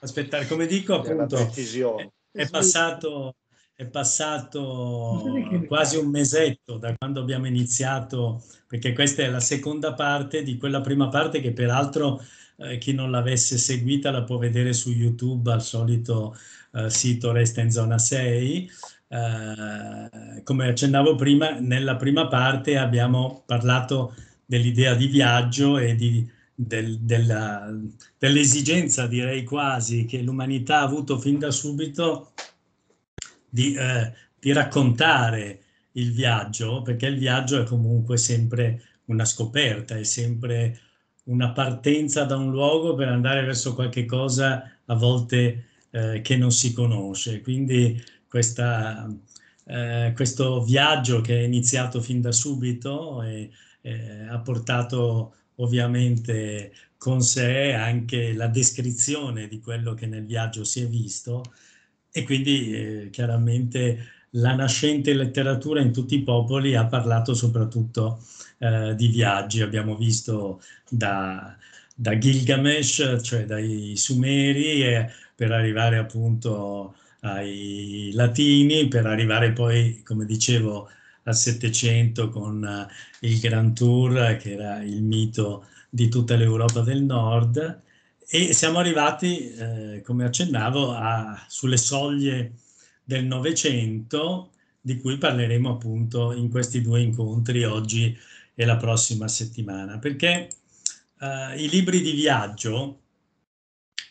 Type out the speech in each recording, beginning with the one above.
aspettare, come dico appunto, è, passato, è passato quasi un mesetto da quando abbiamo iniziato, perché questa è la seconda parte di quella prima parte che peraltro eh, chi non l'avesse seguita la può vedere su YouTube al solito eh, sito Resta in Zona 6. Eh, come accennavo prima, nella prima parte abbiamo parlato dell'idea di viaggio e di del, della, dell'esigenza, direi quasi, che l'umanità ha avuto fin da subito di, eh, di raccontare il viaggio, perché il viaggio è comunque sempre una scoperta, è sempre una partenza da un luogo per andare verso qualche cosa a volte eh, che non si conosce. Quindi questa, eh, questo viaggio che è iniziato fin da subito e, eh, ha portato ovviamente con sé anche la descrizione di quello che nel viaggio si è visto e quindi eh, chiaramente la nascente letteratura in tutti i popoli ha parlato soprattutto eh, di viaggi. Abbiamo visto da, da, Gilgamesh, cioè dai Sumeri, eh, per arrivare appunto ai latini, per arrivare poi, come dicevo, al Settecento con eh, il Grand Tour, che era il mito di tutta l'Europa del Nord, e siamo arrivati, eh, come accennavo, a, sulle soglie del Novecento, di cui parleremo appunto in questi due incontri oggi e la prossima settimana, perché eh, i libri di viaggio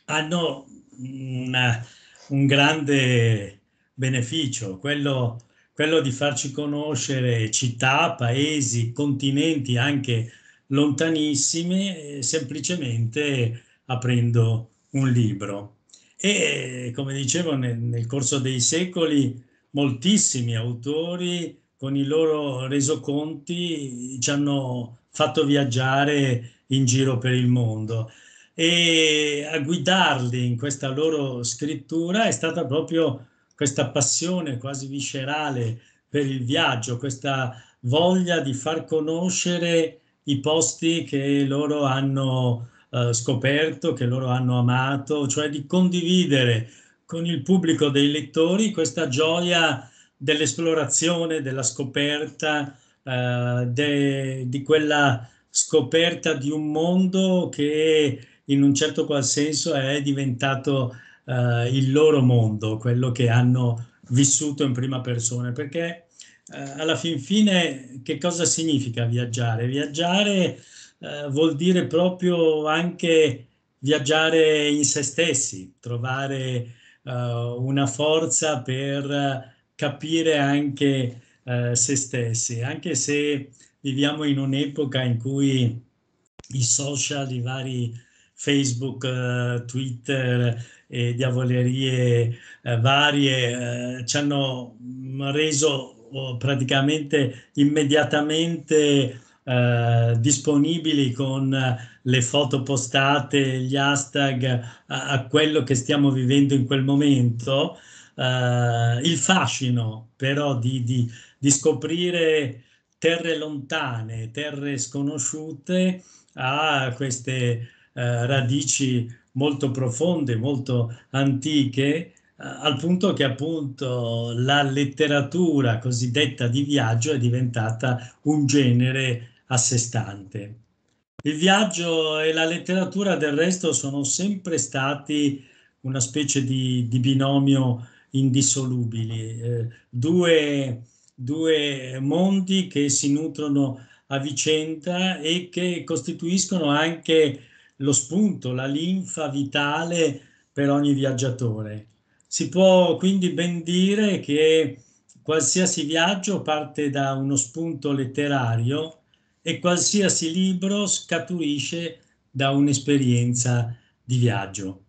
hanno una, un grande beneficio, quello quello di farci conoscere città, paesi, continenti anche lontanissimi, eh, semplicemente aprendo un libro. E come dicevo, nel, nel corso dei secoli moltissimi autori con i loro resoconti ci hanno fatto viaggiare in giro per il mondo e a guidarli in questa loro scrittura è stata proprio questa passione quasi viscerale per il viaggio, questa voglia di far conoscere i posti che loro hanno eh, scoperto, che loro hanno amato, cioè di condividere con il pubblico dei lettori questa gioia dell'esplorazione, della scoperta, eh, de, di quella scoperta di un mondo che in un certo qual senso è diventato eh, il loro mondo, quello che hanno vissuto in prima persona, perché eh, alla fin fine che cosa significa viaggiare? Viaggiare eh, vuol dire proprio anche viaggiare in se stessi, trovare eh, una forza per capire anche eh, se stessi, anche se viviamo in un'epoca in cui i social, i vari Facebook, eh, Twitter, e diavolerie eh, varie eh, ci hanno reso oh, praticamente immediatamente eh, disponibili con le foto postate, gli hashtag a, a, quello che stiamo vivendo in quel momento, eh, il fascino però di, di, di, scoprire terre lontane, terre sconosciute a queste eh, radici molto profonde, molto antiche, eh, al punto che appunto la letteratura cosiddetta di viaggio è diventata un genere a sé stante. Il viaggio e la letteratura del resto sono sempre stati una specie di, di binomio indissolubili, eh, due, due mondi che si nutrono a vicenda e che costituiscono anche lo spunto, la linfa vitale per ogni viaggiatore. Si può quindi ben dire che qualsiasi viaggio parte da uno spunto letterario e qualsiasi libro scaturisce da un'esperienza di viaggio.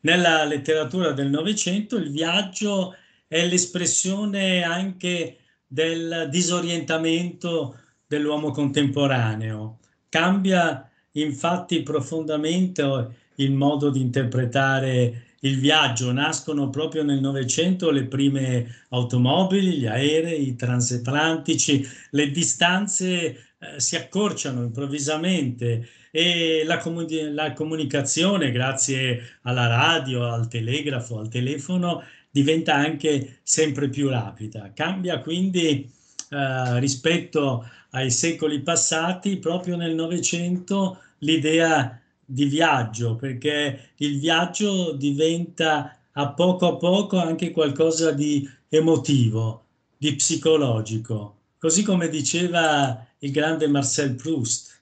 Nella letteratura del Novecento il viaggio è l'espressione anche del disorientamento dell'uomo contemporaneo. Cambia infatti profondamente il modo di interpretare il viaggio. Nascono proprio nel Novecento le prime automobili, gli aerei, i transatlantici, le distanze eh, si accorciano improvvisamente e la, comu- la comunicazione, grazie alla radio, al telegrafo, al telefono, diventa anche sempre più rapida. Cambia quindi eh, rispetto ai secoli passati, proprio nel Novecento l'idea di viaggio, perché il viaggio diventa a poco a poco anche qualcosa di emotivo, di psicologico. Così come diceva il grande Marcel Proust,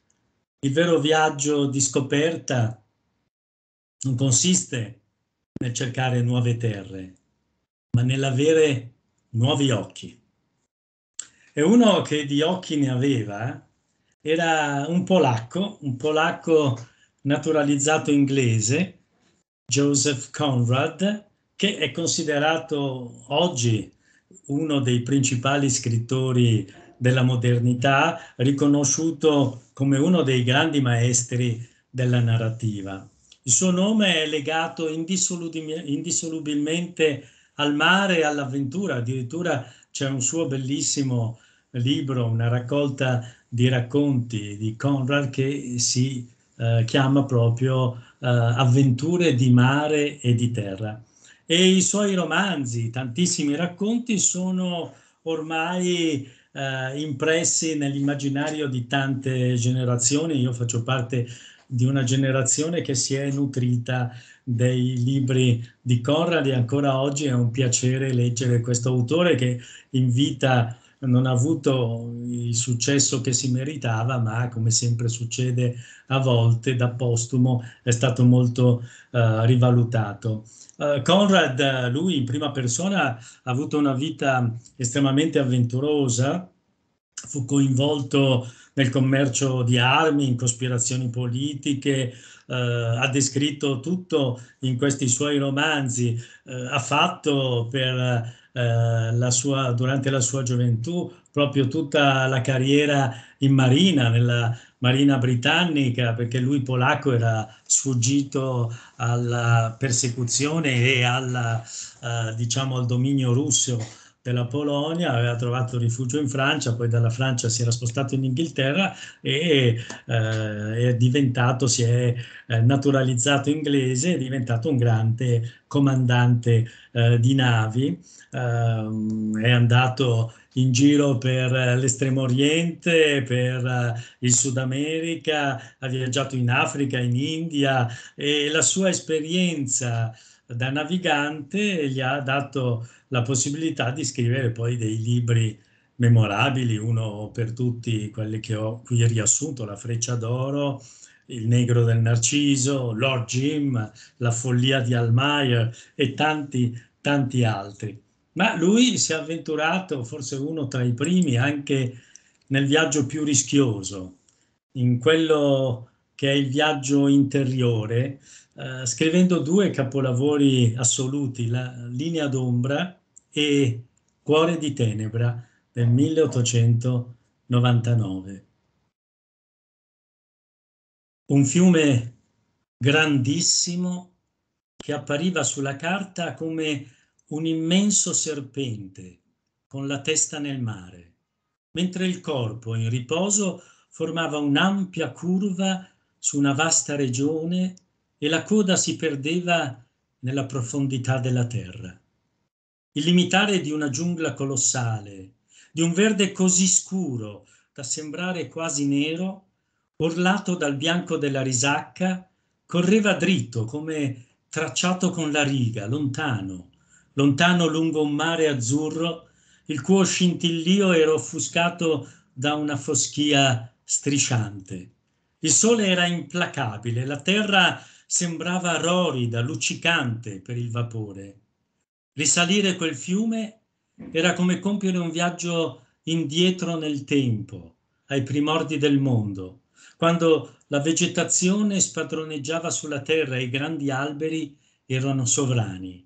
il vero viaggio di scoperta non consiste nel cercare nuove terre, ma nell'avere nuovi occhi. E uno che di occhi ne aveva eh, era un polacco, un polacco naturalizzato inglese, Joseph Conrad, che è considerato oggi uno dei principali scrittori della modernità, riconosciuto come uno dei grandi maestri della narrativa. Il suo nome è legato indissolubilmente al mare e all'avventura, addirittura c'è un suo bellissimo libro, una raccolta di racconti di Conrad che si eh, chiama proprio eh, Avventure di mare e di terra. E i suoi romanzi, tantissimi racconti, sono ormai eh, impressi nell'immaginario di tante generazioni. Io faccio parte di una generazione che si è nutrita dei libri di Conrad e ancora oggi è un piacere leggere questo autore che invita non ha avuto il successo che si meritava, ma come sempre succede a volte da postumo è stato molto uh, rivalutato. Uh, Conrad, lui in prima persona ha avuto una vita estremamente avventurosa, fu coinvolto nel commercio di armi, in cospirazioni politiche, eh, ha descritto tutto in questi suoi romanzi, eh, ha fatto per eh, la sua, durante la sua gioventù, proprio tutta la carriera in marina, nella marina britannica, perché lui polacco era sfuggito alla persecuzione e alla, eh, diciamo, al dominio russo della Polonia, aveva trovato rifugio in Francia, poi dalla Francia si era spostato in Inghilterra e eh, è diventato, si è eh, naturalizzato inglese, è diventato un grande comandante eh, di navi, ehm, è andato in giro per l'estremo oriente, per eh, il Sud America, ha viaggiato in Africa, in India e la sua esperienza da navigante gli ha dato la possibilità di scrivere poi dei libri memorabili, uno per tutti quelli che ho qui riassunto, La freccia d'oro, Il negro del Narciso, Lord Jim, La follia di Almayer e tanti, tanti altri. Ma lui si è avventurato, forse uno tra i primi, anche nel viaggio più rischioso, in quello che è il viaggio interiore, eh, scrivendo due capolavori assoluti, La linea d'ombra, e Cuore di Tenebra del 1899. Un fiume grandissimo che appariva sulla carta come un immenso serpente con la testa nel mare, mentre il corpo in riposo formava un'ampia curva su una vasta regione e la coda si perdeva nella profondità della terra. Il limitare di una giungla colossale, di un verde così scuro da sembrare quasi nero, orlato dal bianco della risacca, correva dritto come tracciato con la riga, lontano, lontano lungo un mare azzurro, il cui scintillio era offuscato da una foschia strisciante. Il sole era implacabile, la terra sembrava rorida, luccicante per il vapore. Risalire quel fiume era come compiere un viaggio indietro nel tempo, ai primordi del mondo, quando la vegetazione spadroneggiava sulla terra e i grandi alberi erano sovrani.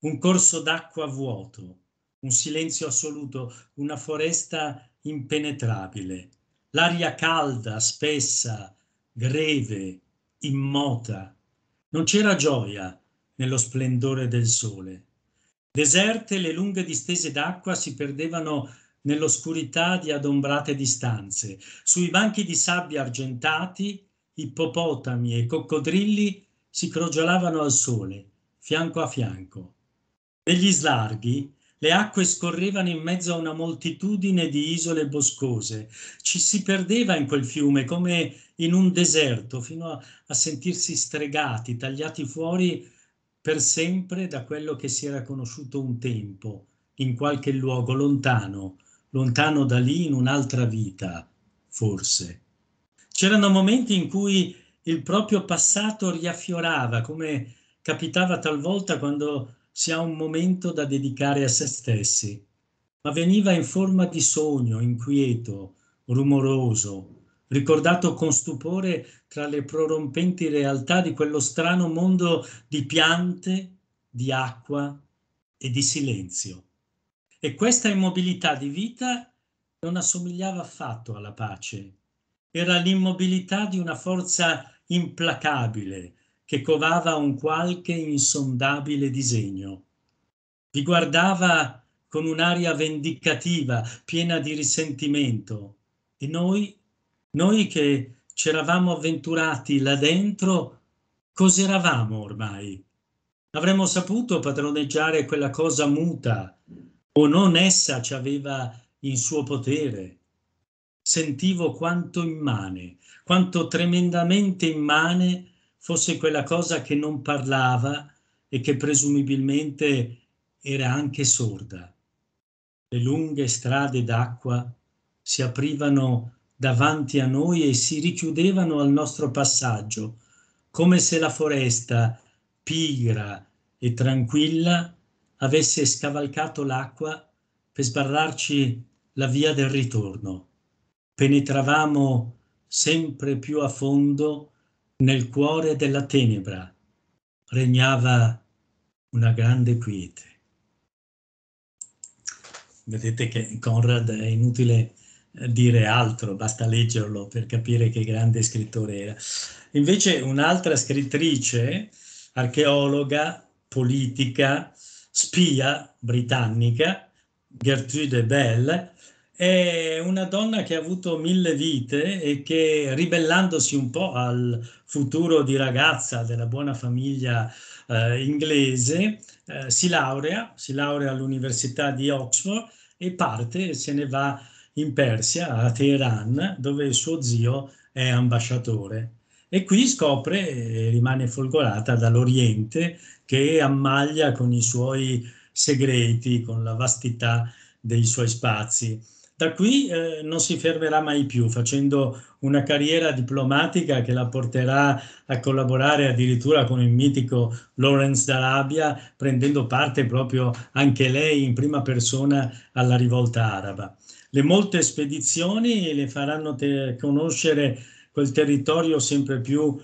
Un corso d'acqua vuoto, un silenzio assoluto, una foresta impenetrabile, l'aria calda, spessa, greve, immota. Non c'era gioia nello splendore del sole. Deserte le lunghe distese d'acqua si perdevano nell'oscurità di adombrate distanze. Sui banchi di sabbia argentati, ippopotami e coccodrilli si crogiolavano al sole, fianco a fianco. Negli slarghi, le acque scorrevano in mezzo a una moltitudine di isole boscose. Ci si perdeva in quel fiume come in un deserto, fino a, a sentirsi stregati, tagliati fuori per sempre da quello che si era conosciuto un tempo, in qualche luogo lontano, lontano da lì in un'altra vita, forse. C'erano momenti in cui il proprio passato riaffiorava, come capitava talvolta quando si ha un momento da dedicare a se stessi, ma veniva in forma di sogno, inquieto, rumoroso, ricordato con stupore tra le prorompenti realtà di quello strano mondo di piante, di acqua e di silenzio. E questa immobilità di vita non assomigliava affatto alla pace. Era l'immobilità di una forza implacabile che covava un qualche insondabile disegno. Vi guardava con un'aria vendicativa, piena di risentimento, e noi noi che ci eravamo avventurati là dentro, cos'eravamo ormai? Avremmo saputo padroneggiare quella cosa muta o non essa ci aveva in suo potere. Sentivo quanto immane, quanto tremendamente immane fosse quella cosa che non parlava e che presumibilmente era anche sorda. Le lunghe strade d'acqua si aprivano davanti a noi e si richiudevano al nostro passaggio, come se la foresta, pigra e tranquilla, avesse scavalcato l'acqua per sbarrarci la via del ritorno. Penetravamo sempre più a fondo nel cuore della tenebra. Regnava una grande quiete. Vedete che Conrad è inutile dire altro, basta leggerlo per capire che grande scrittore era. Invece un'altra scrittrice, archeologa, politica, spia britannica, Gertrude Bell, è una donna che ha avuto mille vite e che ribellandosi un po' al futuro di ragazza della buona famiglia eh, inglese, eh, si laurea, si laurea all'Università di Oxford e parte, se ne va in Persia, a Teheran, dove il suo zio è ambasciatore. E qui scopre e rimane folgorata dall'Oriente che ammaglia con i suoi segreti, con la vastità dei suoi spazi. Da qui eh, non si fermerà mai più, facendo una carriera diplomatica che la porterà a collaborare addirittura con il mitico Lawrence d'Arabia, prendendo parte proprio anche lei in prima persona alla rivolta araba le molte spedizioni le faranno te- conoscere quel territorio sempre più uh,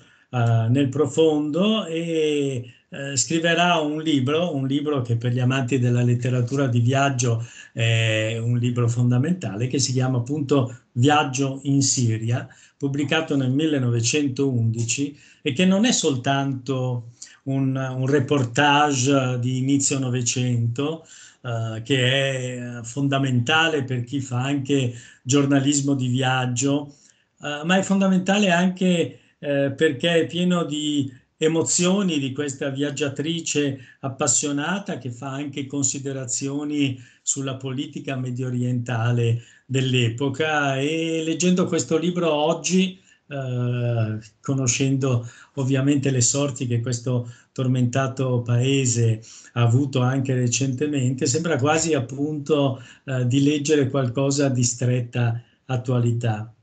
nel profondo e uh, scriverà un libro, un libro che per gli amanti della letteratura di viaggio è un libro fondamentale che si chiama appunto Viaggio in Siria, pubblicato nel 1911 e che non è soltanto un, un reportage di inizio Novecento, eh, che è eh, fondamentale per chi fa anche giornalismo di viaggio, eh, ma è fondamentale anche eh, perché è pieno di emozioni di questa viaggiatrice appassionata che fa anche considerazioni sulla politica mediorientale dell'epoca e leggendo questo libro oggi eh, conoscendo ovviamente le sorti che questo tormentato paese ha avuto anche recentemente, sembra quasi appunto eh, di leggere qualcosa di stretta attualità.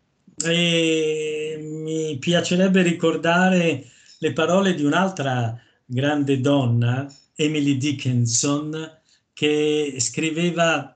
E mi piacerebbe ricordare le parole di un'altra grande donna, Emily Dickinson, che scriveva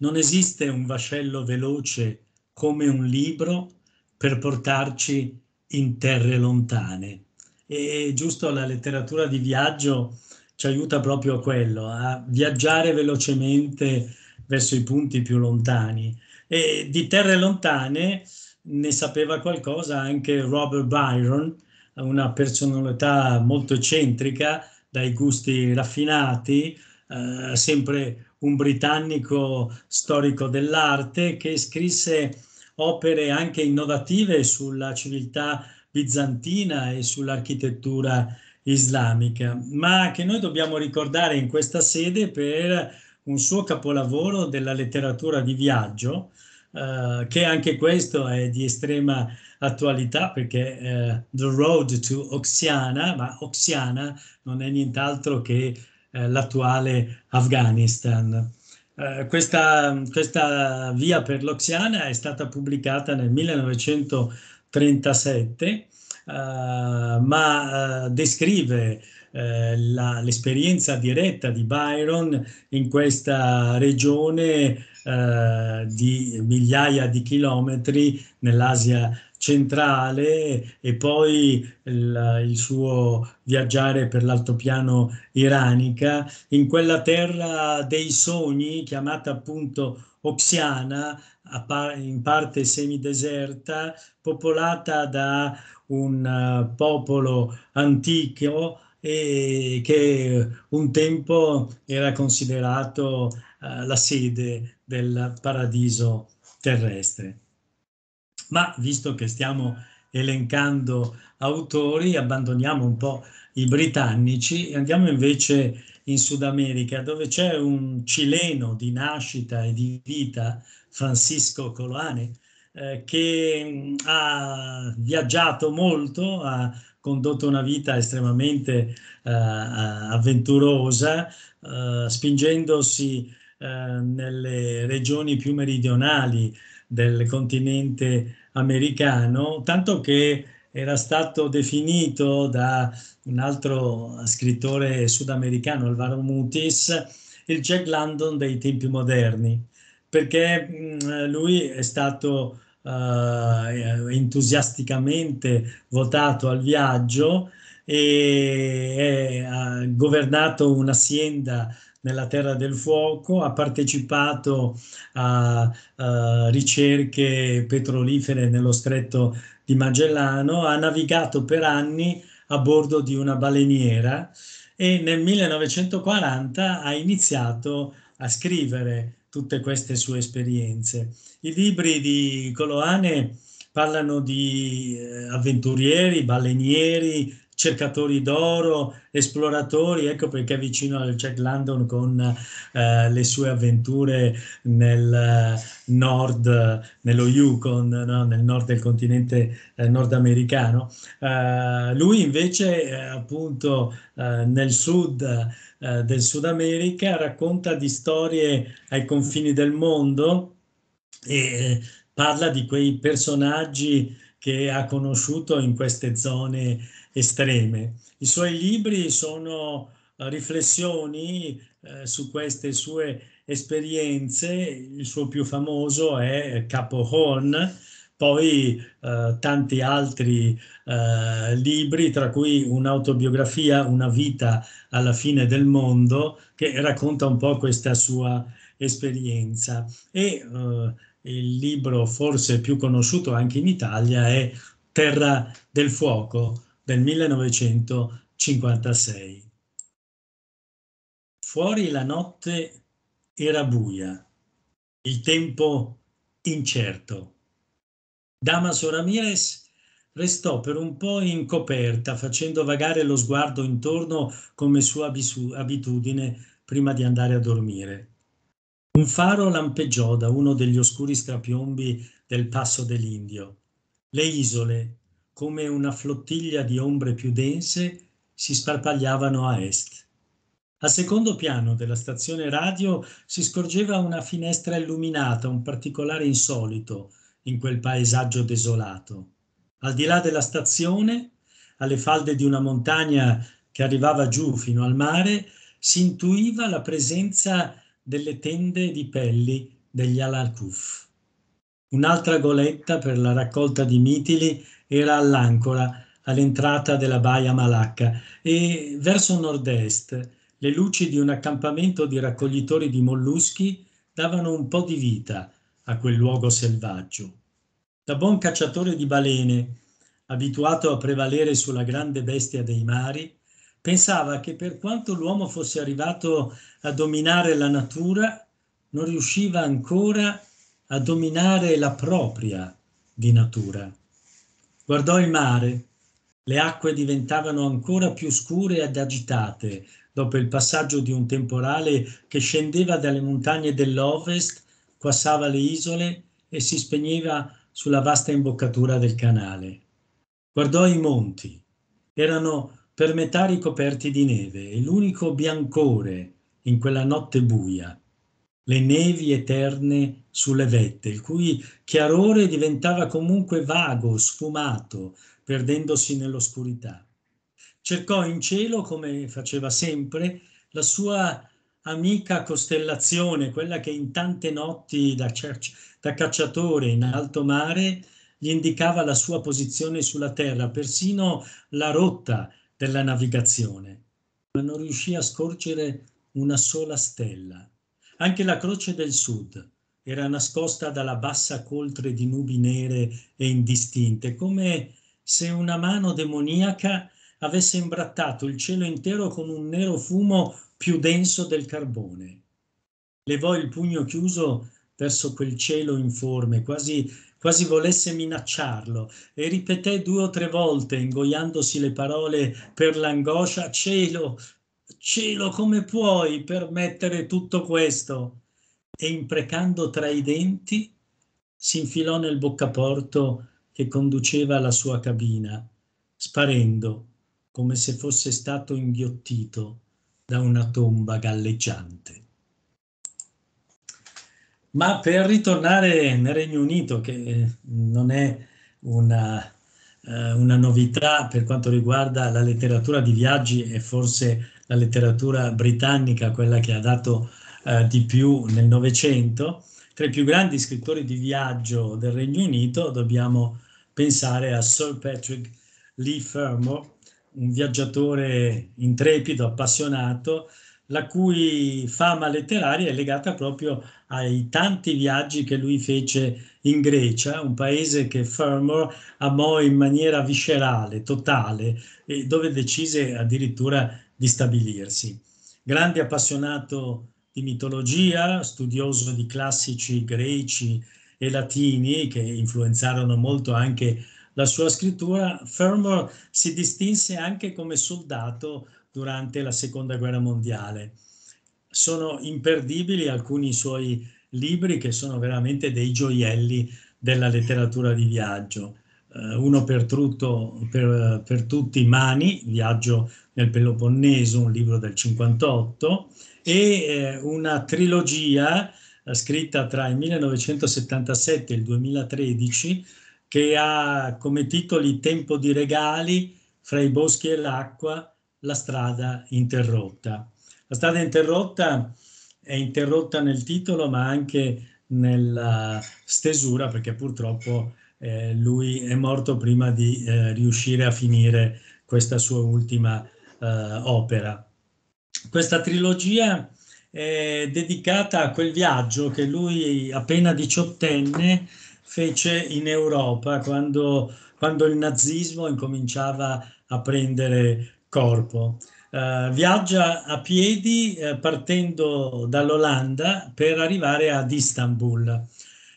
Non esiste un vascello veloce come un libro per portarci in terre lontane. E giusto la letteratura di viaggio ci aiuta proprio a quello, a viaggiare velocemente verso i punti più lontani. E di terre lontane ne sapeva qualcosa anche Robert Byron, una personalità molto eccentrica, dai gusti raffinati, eh, sempre un britannico storico dell'arte che scrisse opere anche innovative sulla civiltà bizantina e sull'architettura islamica, ma che noi dobbiamo ricordare in questa sede per un suo capolavoro della letteratura di viaggio, eh, che anche questo è di estrema attualità perché eh, The Road to Oxiana, ma Oxiana non è nient'altro che eh, l'attuale Afghanistan. Eh, questa, questa, via per l'Oxiana è stata pubblicata nel 1937, eh, ma eh, descrive eh, la, l'esperienza diretta di Byron in questa regione di migliaia di chilometri nell'Asia centrale e poi il, il suo viaggiare per l'altopiano iranica, in quella terra dei sogni chiamata appunto Oxiana, in parte semideserta, popolata da un eh, popolo antico e che un tempo era considerato eh, la sede del paradiso terrestre ma visto che stiamo elencando autori, abbandoniamo un po' i britannici e andiamo invece in Sud America, dove c'è un cileno di nascita e di vita, Francisco Coloane, eh, che mm, ha viaggiato molto, ha condotto una vita estremamente eh, avventurosa, eh, spingendosi eh, nelle regioni più meridionali del continente americano, tanto che era stato definito da un altro scrittore sudamericano, Alvaro Mutis, il Jack London dei tempi moderni, perché lui è stato uh, entusiasticamente votato al viaggio e ha governato un'azienda nella Terra del Fuoco, ha partecipato a, a ricerche petrolifere nello stretto di Magellano, ha navigato per anni a bordo di una baleniera e nel 1940 ha iniziato a scrivere tutte queste sue esperienze. I libri di Coloane parlano di eh, avventurieri, balenieri, cercatori d'oro, esploratori, ecco perché è vicino al Jack London con eh, le sue avventure nel eh, nord, nello Yukon, no? nel nord del continente eh, nordamericano. Eh, lui invece eh, appunto eh, nel sud del Sud America racconta di storie ai confini del mondo e parla di quei personaggi che ha conosciuto in queste zone estreme. I suoi libri sono eh, riflessioni eh, su queste sue esperienze, il suo più famoso è Capo Horn, poi eh, tanti altri eh, libri, tra cui un'autobiografia, Una vita alla fine del mondo, che racconta un po' questa sua esperienza. E eh, il libro forse più conosciuto anche in Italia è Terra del Fuoco, del 1956. Fuori la notte era buia, il tempo incerto. Damaso Ramirez restò per un po' in coperta, facendo vagare lo sguardo intorno come sua abitudine prima di andare a dormire. Un faro lampeggiò da uno degli oscuri strapiombi del passo dell'Indio. Le isole, come una flottiglia di ombre più dense, si sparpagliavano a est. Al secondo piano della stazione radio si scorgeva una finestra illuminata, un particolare insolito in quel paesaggio desolato. Al di là della stazione, alle falde di una montagna che arrivava giù fino al mare, si intuiva la presenza delle tende di pelli degli Al-Al-Kuf. Un'altra goletta per la raccolta di mitili era all'ancora all'entrata della Baia Malacca e verso nord-est le luci di un accampamento di raccoglitori di molluschi davano un po' di vita a quel luogo selvaggio. Da buon cacciatore di balene, abituato a prevalere sulla grande bestia dei mari, pensava che per quanto l'uomo fosse arrivato a dominare la natura, non riusciva ancora a dominare la propria di natura. Guardò il mare. Le acque diventavano ancora più scure ed agitate dopo il passaggio di un temporale che scendeva dalle montagne dell'ovest, quassava le isole e si spegneva sulla vasta imboccatura del canale. Guardò i monti. Erano per metà ricoperti di neve e l'unico biancore in quella notte buia le nevi eterne sulle vette, il cui chiarore diventava comunque vago, sfumato, perdendosi nell'oscurità. Cercò in cielo, come faceva sempre, la sua amica costellazione, quella che in tante notti da, da cacciatore in alto mare gli indicava la sua posizione sulla terra, persino la rotta della navigazione, ma non riuscì a scorgere una sola stella. Anche la Croce del Sud era nascosta dalla bassa coltre di nubi nere e indistinte, come se una mano demoniaca avesse imbrattato il cielo intero con un nero fumo più denso del carbone. Levò il pugno chiuso verso quel cielo informe, quasi, quasi volesse minacciarlo, e ripeté due o tre volte, ingoiandosi le parole per l'angoscia, cielo, cielo, come puoi permettere tutto questo? E imprecando tra i denti, si infilò nel boccaporto che conduceva alla sua cabina, sparendo come se fosse stato inghiottito da una tomba galleggiante. Ma per ritornare nel Regno Unito, che non è una, eh, una novità per quanto riguarda la letteratura di viaggi è forse la letteratura britannica, quella che ha dato eh, di più nel Novecento, tra i più grandi scrittori di viaggio del Regno Unito dobbiamo pensare a Sir Patrick Lee Fermor, un viaggiatore intrepido, appassionato, la cui fama letteraria è legata proprio ai tanti viaggi che lui fece in Grecia, un paese che Fermor amò in maniera viscerale, totale, e dove decise addirittura di stabilirsi. Grande appassionato di mitologia, studioso di classici greci e latini che influenzarono molto anche la sua scrittura, Fermor si distinse anche come soldato durante la Seconda Guerra Mondiale. Sono imperdibili alcuni suoi libri che sono veramente dei gioielli della letteratura di viaggio. Eh, uno per, tutto, per, per, tutti, Mani, Viaggio nel Peloponneso, un libro del 58, e eh, una trilogia eh, scritta tra il 1977 e il 2013 che ha come titoli Tempo di regali, Fra i boschi e l'acqua, La strada interrotta. La strada interrotta è interrotta nel titolo ma anche nella stesura perché purtroppo eh, lui è morto prima di eh, riuscire a finire questa sua ultima eh, opera. Questa trilogia è dedicata a quel viaggio che lui appena diciottenne fece in Europa quando, quando il nazismo incominciava a prendere corpo. Uh, viaggia a piedi eh, partendo dall'Olanda per arrivare ad Istanbul.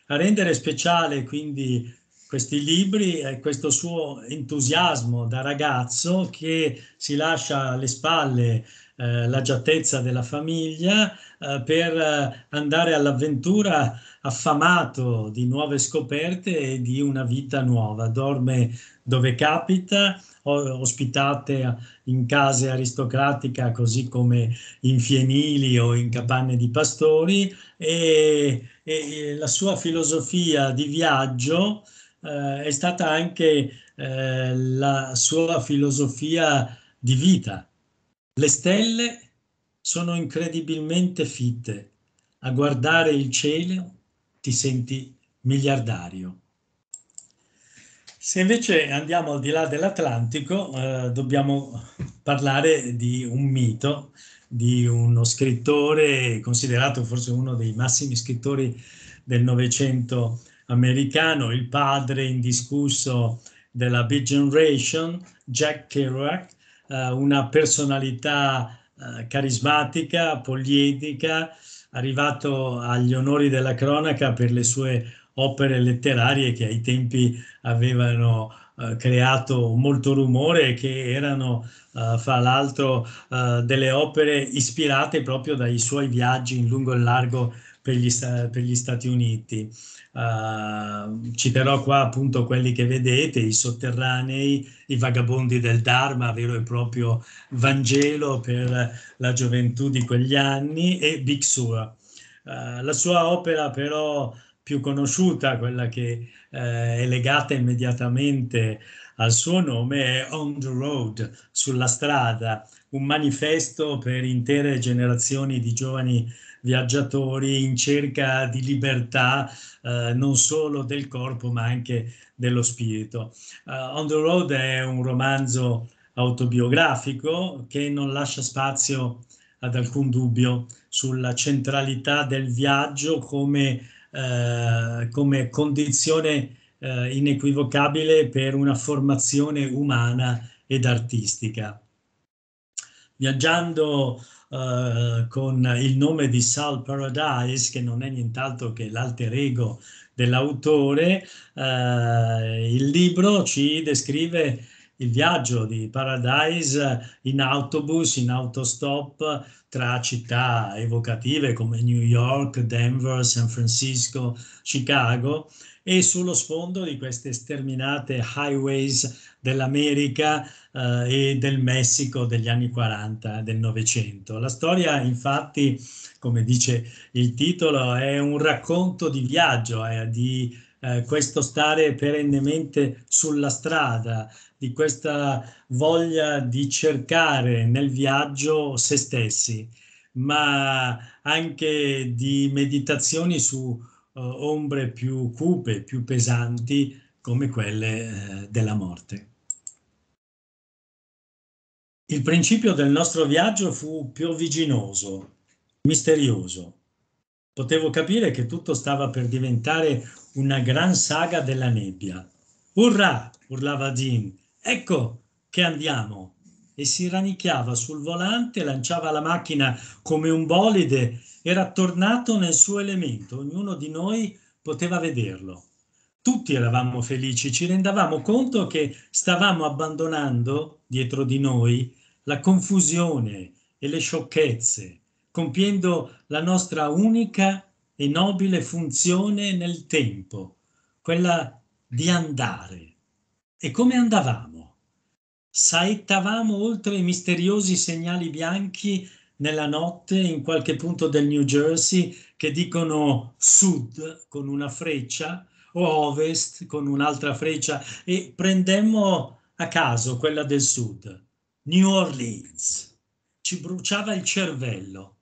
A rendere speciale quindi questi libri e questo suo entusiasmo da ragazzo che si lascia alle spalle eh, l'agiatezza della famiglia eh, per eh, andare all'avventura affamato di nuove scoperte e di una vita nuova. Dorme dove capita, ospitate in case aristocratiche così come in fienili o in capanne di pastori e, e la sua filosofia di viaggio eh, è stata anche eh, la sua filosofia di vita. Le stelle sono incredibilmente fitte. A guardare il cielo ti senti miliardario. Se invece andiamo al di là dell'Atlantico, eh, dobbiamo parlare di un mito, di uno scrittore considerato forse uno dei massimi scrittori del Novecento americano, il padre indiscusso della Big Generation, Jack Kerouac, eh, una personalità eh, carismatica, poliedrica, arrivato agli onori della cronaca per le sue opere letterarie che ai tempi avevano eh, creato molto rumore e che erano, eh, fra l'altro, eh, delle opere ispirate proprio dai suoi viaggi in lungo e largo per gli, per gli Stati Uniti. Uh, citerò qua appunto quelli che vedete, i sotterranei, i vagabondi del Dharma, vero e proprio Vangelo per la gioventù di quegli anni, e Big Sur. Uh, la sua opera però più conosciuta, quella che eh, è legata immediatamente al suo nome, è On the Road, sulla strada, un manifesto per intere generazioni di giovani viaggiatori in cerca di libertà eh, non solo del corpo ma anche dello spirito. Uh, On the Road è un romanzo autobiografico che non lascia spazio ad alcun dubbio sulla centralità del viaggio come, eh, come condizione eh, inequivocabile per una formazione umana ed artistica. Viaggiando eh, con il nome di Soul Paradise, che non è nient'altro che l'alter ego dell'autore, uh, il libro ci descrive il viaggio di Paradise in autobus, in autostop tra città evocative come New York, Denver, San Francisco, Chicago e sullo sfondo di queste sterminate highways dell'America eh, e del Messico degli anni 40 del Novecento. La storia infatti, come dice il titolo, è un racconto di viaggio, eh, di eh, questo stare perennemente sulla strada, di questa voglia di cercare nel viaggio se stessi, ma anche di meditazioni su eh, ombre più cupe, più pesanti come quelle eh, della morte. Il principio del nostro viaggio fu piovigginoso, misterioso. Potevo capire che tutto stava per diventare una gran saga della nebbia. Urrà! urlava Jim. Ecco che andiamo! e si ranicchiava sul volante, lanciava la macchina come un bolide, era tornato nel suo elemento, ognuno di noi poteva vederlo. Tutti eravamo felici, ci rendavamo conto che stavamo abbandonando dietro di noi la confusione e le sciocchezze, compiendo la nostra unica e nobile funzione nel tempo, quella di andare. E come andavamo? Saettavamo oltre i misteriosi segnali bianchi nella notte in qualche punto del New Jersey che dicono sud con una freccia o ovest con un'altra freccia e prendemmo a caso quella del sud, New Orleans. Ci bruciava il cervello.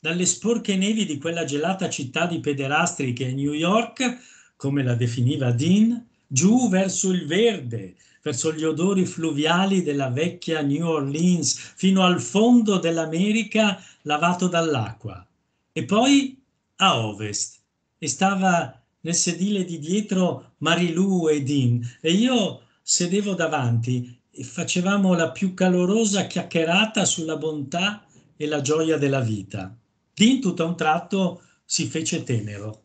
Dalle sporche nevi di quella gelata città di pederastri che è New York, come la definiva Dean, giù verso il verde, verso gli odori fluviali della vecchia New Orleans fino al fondo dell'America lavato dall'acqua e poi a ovest e stava nel sedile di dietro Marilou e Dean e io sedevo davanti e facevamo la più calorosa chiacchierata sulla bontà e la gioia della vita. Dean tutto a un tratto si fece tenero.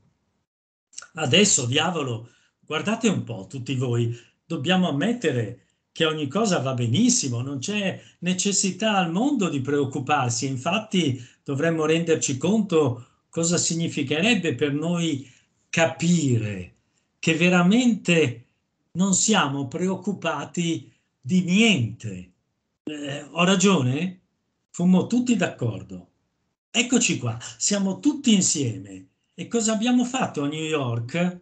Adesso, diavolo, guardate un po' tutti voi, dobbiamo ammettere che ogni cosa va benissimo, non c'è necessità al mondo di preoccuparsi, infatti dovremmo renderci conto cosa significherebbe per noi capire che veramente non siamo preoccupati di niente. Eh, ho ragione? Fummo tutti d'accordo. Eccoci qua, siamo tutti insieme. E cosa abbiamo fatto a New York?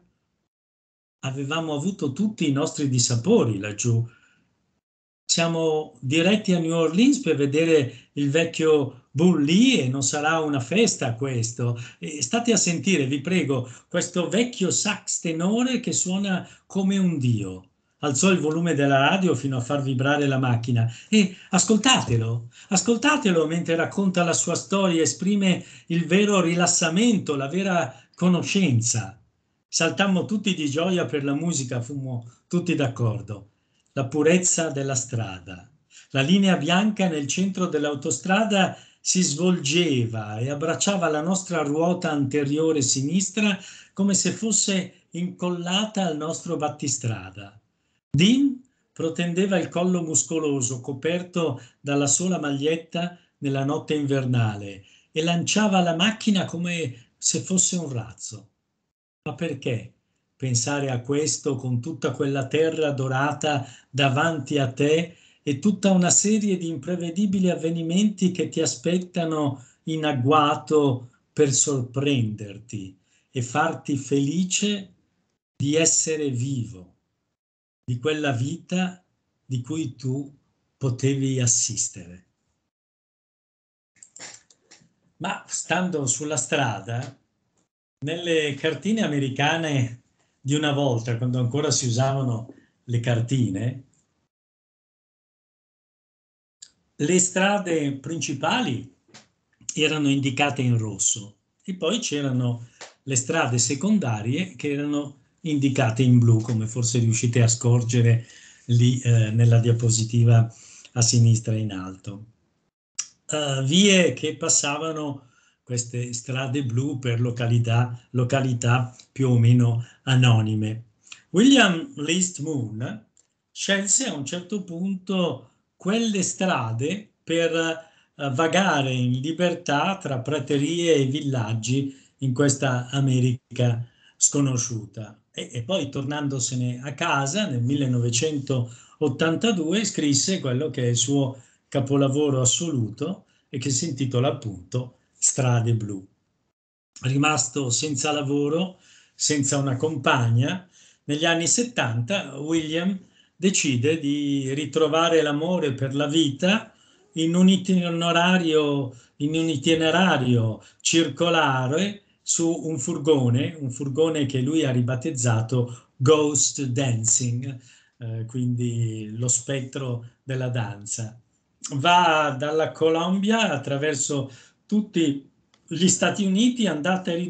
avevamo avuto tutti i nostri dissapori laggiù. Siamo diretti a New Orleans per vedere il vecchio Bull Lee e non sarà una festa questo. E state a sentire, vi prego, questo vecchio sax tenore che suona come un dio. Alzò il volume della radio fino a far vibrare la macchina e ascoltatelo, ascoltatelo mentre racconta la sua storia, esprime il vero rilassamento, la vera conoscenza. Saltammo tutti di gioia per la musica, fummo tutti d'accordo. La purezza della strada. La linea bianca nel centro dell'autostrada si svolgeva e abbracciava la nostra ruota anteriore sinistra come se fosse incollata al nostro battistrada. Dean protendeva il collo muscoloso coperto dalla sola maglietta nella notte invernale e lanciava la macchina come se fosse un razzo. Ma perché pensare a questo con tutta quella terra dorata davanti a te e tutta una serie di imprevedibili avvenimenti che ti aspettano in agguato per sorprenderti e farti felice di essere vivo, di quella vita di cui tu potevi assistere. Ma stando sulla strada, nelle cartine americane di una volta, quando ancora si usavano le cartine, le strade principali erano indicate in rosso e poi c'erano le strade secondarie che erano indicate in blu, come forse riuscite a scorgere lì eh, nella diapositiva a sinistra in alto. Uh, vie che passavano queste strade blu per località, località più o meno anonime. William Least Moon scelse a un certo punto quelle strade per eh, vagare in libertà tra praterie e villaggi in questa America sconosciuta. E, e, poi tornandosene a casa nel 1982 scrisse quello che è il suo capolavoro assoluto e che si intitola appunto strade blu. Rimasto senza lavoro, senza una compagna, negli anni 70 William decide di ritrovare l'amore per la vita in un itinerario, in un itinerario circolare su un furgone, un furgone che lui ha ribattezzato Ghost Dancing, eh, quindi lo spettro della danza. Va dalla Colombia attraverso tutti gli Stati Uniti andata e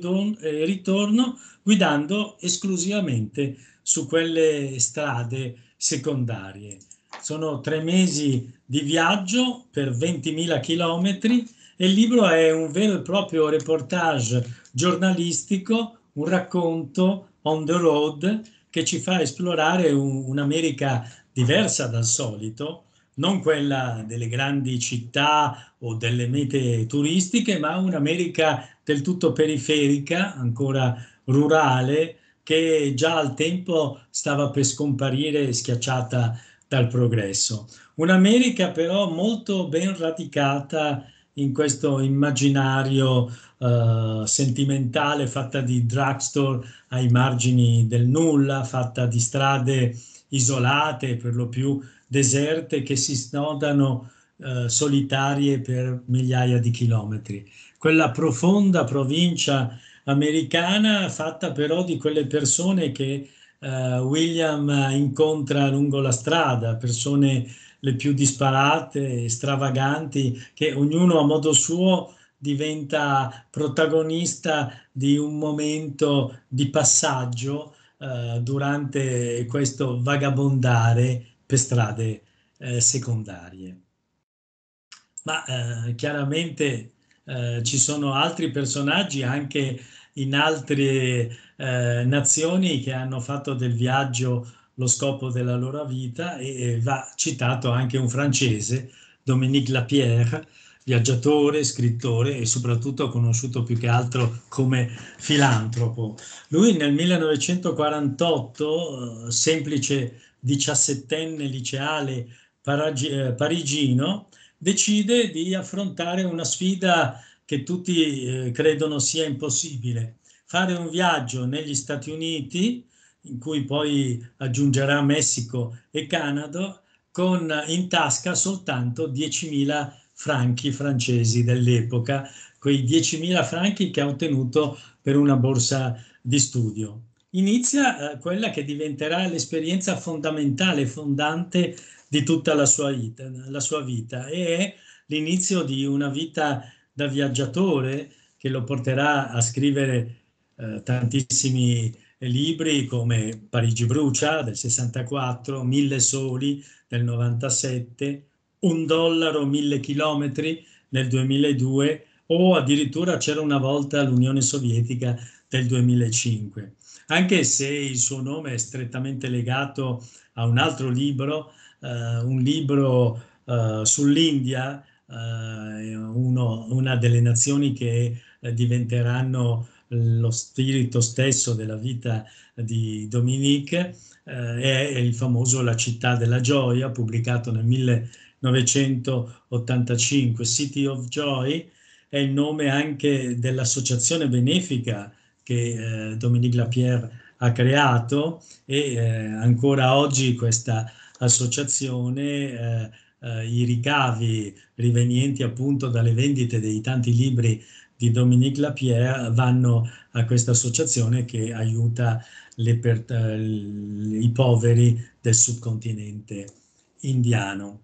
ritorno guidando esclusivamente su quelle strade secondarie. Sono tre mesi di viaggio per 20.000 chilometri e il libro è un vero e proprio reportage giornalistico, un racconto on the road che ci fa esplorare un'America diversa dal solito, non quella delle grandi città o delle mete turistiche, ma un'America del tutto periferica, ancora rurale, che già al tempo stava per scomparire schiacciata dal progresso. Un'America però molto ben radicata in questo immaginario eh, sentimentale fatta di drugstore ai margini del nulla, fatta di strade isolate per lo più deserte che si snodano eh, solitarie per migliaia di chilometri. Quella profonda provincia americana fatta però di quelle persone che eh, William incontra lungo la strada, persone le più disparate, stravaganti, che ognuno a modo suo diventa protagonista di un momento di passaggio eh, durante questo vagabondare per strade eh, secondarie. Ma eh, chiaramente eh, ci sono altri personaggi anche in altre eh, nazioni che hanno fatto del viaggio lo scopo della loro vita e va citato anche un francese, Dominique Lapierre, viaggiatore, scrittore e soprattutto conosciuto più che altro come filantropo. Lui nel 1948, eh, semplice diciassettenne liceale eh, parigino, decide di affrontare una sfida che tutti eh, credono sia impossibile. Fare un viaggio negli Stati Uniti, in cui poi aggiungerà Messico e Canada, con in tasca soltanto 10.000 franchi francesi dell'epoca, quei 10.000 franchi che ha ottenuto per una borsa di studio inizia eh, quella che diventerà l'esperienza fondamentale, fondante di tutta la sua, vita, la sua vita e è l'inizio di una vita da viaggiatore che lo porterà a scrivere eh, tantissimi eh, libri come Parigi brucia del 64, Mille soli del 97, Un dollaro mille chilometri nel 2002 o addirittura c'era una volta l'Unione Sovietica del 2005 anche se il suo nome è strettamente legato a un altro libro, uh, un libro uh, sull'India, eh, uno, una delle nazioni che diventeranno lo spirito stesso della vita di Dominique, è il famoso La città della gioia, pubblicato nel 1985. City of Joy è il nome anche dell'associazione benefica che eh, Dominique Lapierre ha creato e eh, ancora oggi questa associazione, eh, eh, i ricavi rivenienti appunto dalle vendite dei tanti libri di Dominique Lapierre vanno a questa associazione che aiuta le per, eh, i poveri del subcontinente indiano.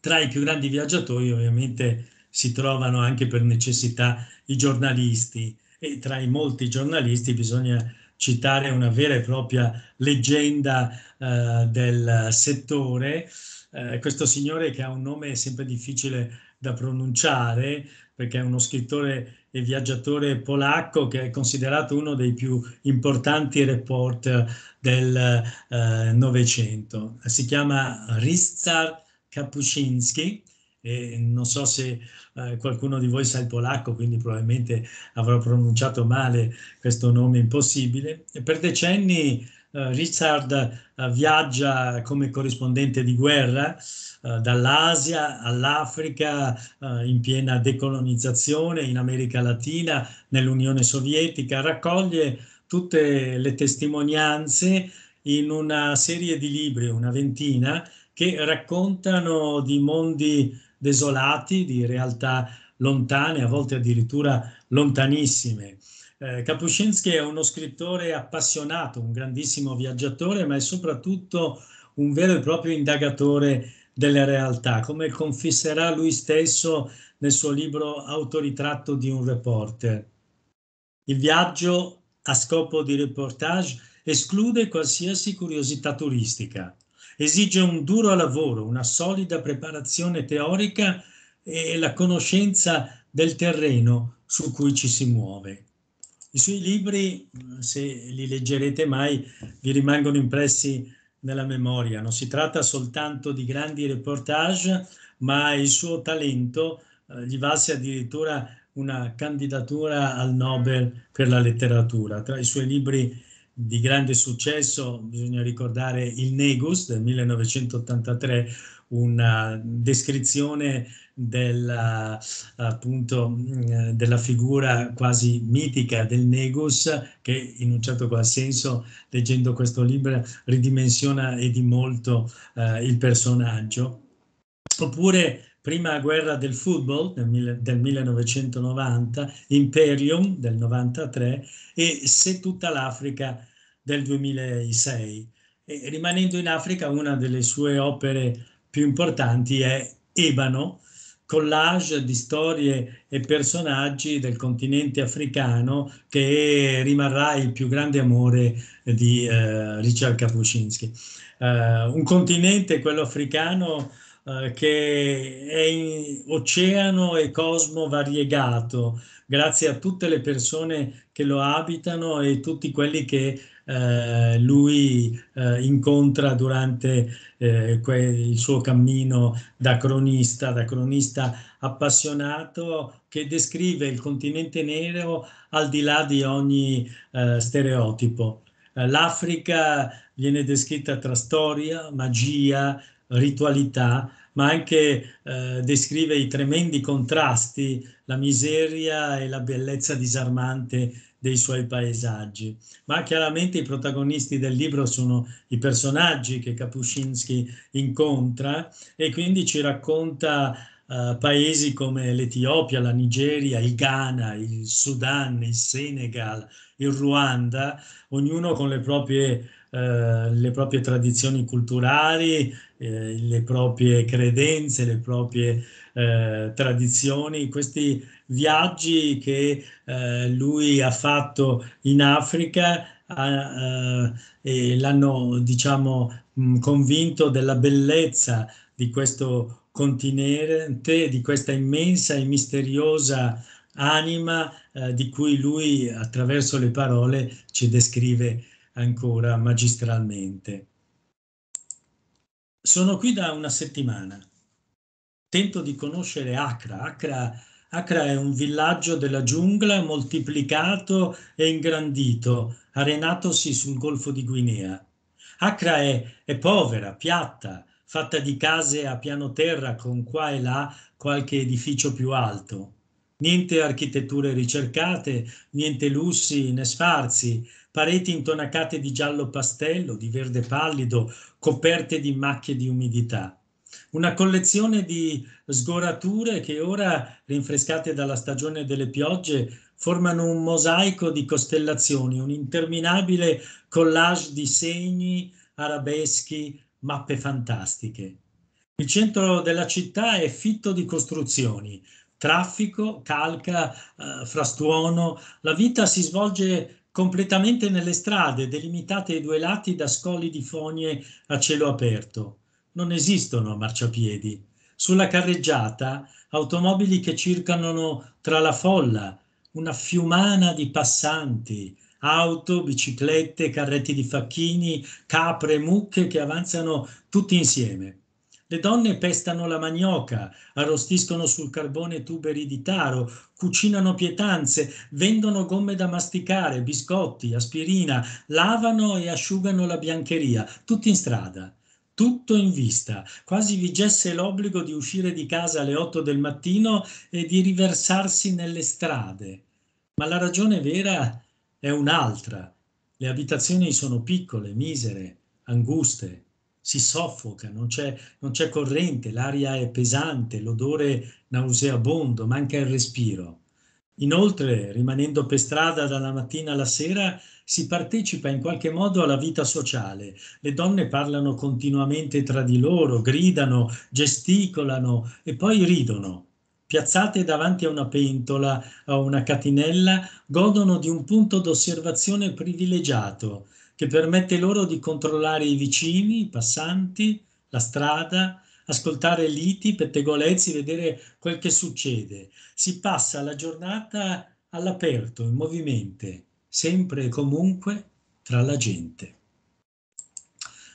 Tra i più grandi viaggiatori ovviamente si trovano anche per necessità i giornalisti, e tra i molti giornalisti bisogna citare una vera e propria leggenda eh, del settore. Eh, questo signore che ha un nome sempre difficile da pronunciare perché è uno scrittore e viaggiatore polacco che è considerato uno dei più importanti report del eh, Novecento. Eh, si chiama Ristar Kapuscinski e non so se eh, qualcuno di voi sa il polacco, quindi probabilmente avrò pronunciato male questo nome impossibile. E per decenni eh, Richard eh, viaggia come corrispondente di guerra eh, dall'Asia all'Africa eh, in piena decolonizzazione, in America Latina, nell'Unione Sovietica, raccoglie tutte le testimonianze in una serie di libri, una ventina, che raccontano di mondi desolati di realtà lontane, a volte addirittura lontanissime. Eh, Kapuscinski è uno scrittore appassionato, un grandissimo viaggiatore, ma è soprattutto un vero e proprio indagatore delle realtà, come confesserà lui stesso nel suo libro Autoritratto di un reporter. Il viaggio a scopo di reportage esclude qualsiasi curiosità turistica esige un duro lavoro, una solida preparazione teorica e la conoscenza del terreno su cui ci si muove. I suoi libri, se li leggerete mai, vi rimangono impressi nella memoria. Non si tratta soltanto di grandi reportage, ma il suo talento eh, gli valse addirittura una candidatura al Nobel per la letteratura. Tra i suoi libri di grande successo, bisogna ricordare il Negus del 1983, una descrizione della, eh, appunto, mm, della figura quasi mitica del Negus che in un certo qual senso, leggendo questo libro, ridimensiona e di molto eh, il personaggio. Oppure prima guerra del football del, del 1990, Imperium del 93 e Se tutta l'Africa del 2006. E rimanendo in Africa, una delle sue opere più importanti è Ebano, collage di storie e personaggi del continente africano che rimarrà il più grande amore di eh, Richard Kapuscinski. Eh, un continente, quello africano, eh, che è oceano e cosmo variegato, grazie a tutte le persone che lo abitano e tutti quelli che eh, lui eh, incontra durante eh, que- il suo cammino da cronista, da cronista appassionato che descrive il continente nero al di là di ogni eh, stereotipo. Eh, L'Africa viene descritta tra storia, magia, ritualità, ma anche eh, descrive i tremendi contrasti, la miseria e la bellezza disarmante dei suoi paesaggi. Ma chiaramente i protagonisti del libro sono i personaggi che Kapuscinski incontra e quindi ci racconta Uh, paesi come l'Etiopia, la Nigeria, il Ghana, il Sudan, il Senegal, il Ruanda, ognuno con le proprie eh, le proprie tradizioni culturali, eh, le proprie credenze, le proprie eh, tradizioni, questi viaggi che eh, lui ha fatto in Africa eh, e l'hanno diciamo mh, convinto della bellezza di questo continente, di questa immensa e misteriosa anima eh, di cui lui attraverso le parole ci descrive ancora magistralmente. Sono qui da una settimana. Tento di conoscere Accra. Accra, Acra è un villaggio della giungla moltiplicato e ingrandito, arenatosi sul Golfo di Guinea. Accra è, è povera, piatta, fatta di case a piano terra con qua e là qualche edificio più alto. Niente architetture ricercate, niente lussi né sfarzi, pareti intonacate di giallo pastello, di verde pallido, coperte di macchie di umidità. Una collezione di sgorature che ora, rinfrescate dalla stagione delle piogge, formano un mosaico di costellazioni, un interminabile collage di segni, arabeschi, mappe fantastiche. Il centro della città è fitto di costruzioni, traffico, calca, eh, frastuono. La vita si svolge completamente nelle strade, delimitate ai due lati da scoli di fogne a cielo aperto. Non esistono marciapiedi. Sulla carreggiata automobili che circolano tra la folla, una fiumana di passanti, auto, biciclette, carretti di facchini, capre, mucche che avanzano tutti insieme. Le donne pestano la manioca, arrostiscono sul carbone tuberi di taro, cucinano pietanze, vendono gomme da masticare, biscotti, aspirina, lavano e asciugano la biancheria, tutti in strada tutto in vista, quasi vigesse l'obbligo di uscire di casa alle 8 del mattino e di riversarsi nelle strade. Ma la ragione vera è un'altra. Le abitazioni sono piccole, misere, anguste si soffoca, non c'è, non c'è corrente, l'aria è pesante, l'odore nauseabondo, manca il respiro. Inoltre, rimanendo per strada dalla mattina alla sera, si partecipa in qualche modo alla vita sociale. Le donne parlano continuamente tra di loro, gridano, gesticolano e poi ridono. Piazzate davanti a una pentola o una catinella, godono di un punto d'osservazione privilegiato, che permette loro di controllare i vicini, i passanti, la strada, ascoltare liti, pettegolezzi, vedere quel che succede. Si passa la giornata all'aperto, in movimento, sempre e comunque tra la gente.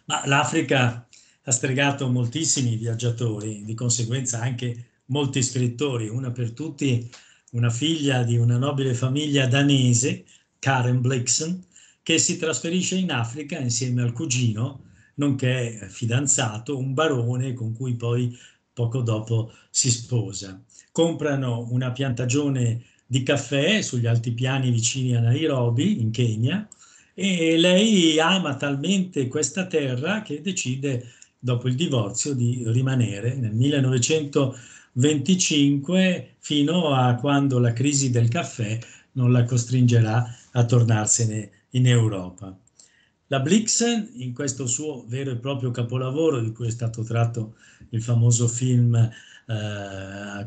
Ma l'Africa ha stregato moltissimi viaggiatori, di conseguenza anche molti scrittori, una per tutti, una figlia di una nobile famiglia danese, Karen Blixen, che si trasferisce in Africa insieme al cugino, nonché fidanzato, un barone con cui poi poco dopo si sposa. Comprano una piantagione di caffè sugli altipiani vicini a Nairobi, in Kenya, e lei ama talmente questa terra che decide, dopo il divorzio, di rimanere. Nel 1925 fino a quando la crisi del caffè non la costringerà a tornarsene in Europa. La Blixen, in questo suo vero e proprio capolavoro, di cui è stato tratto il famoso film eh,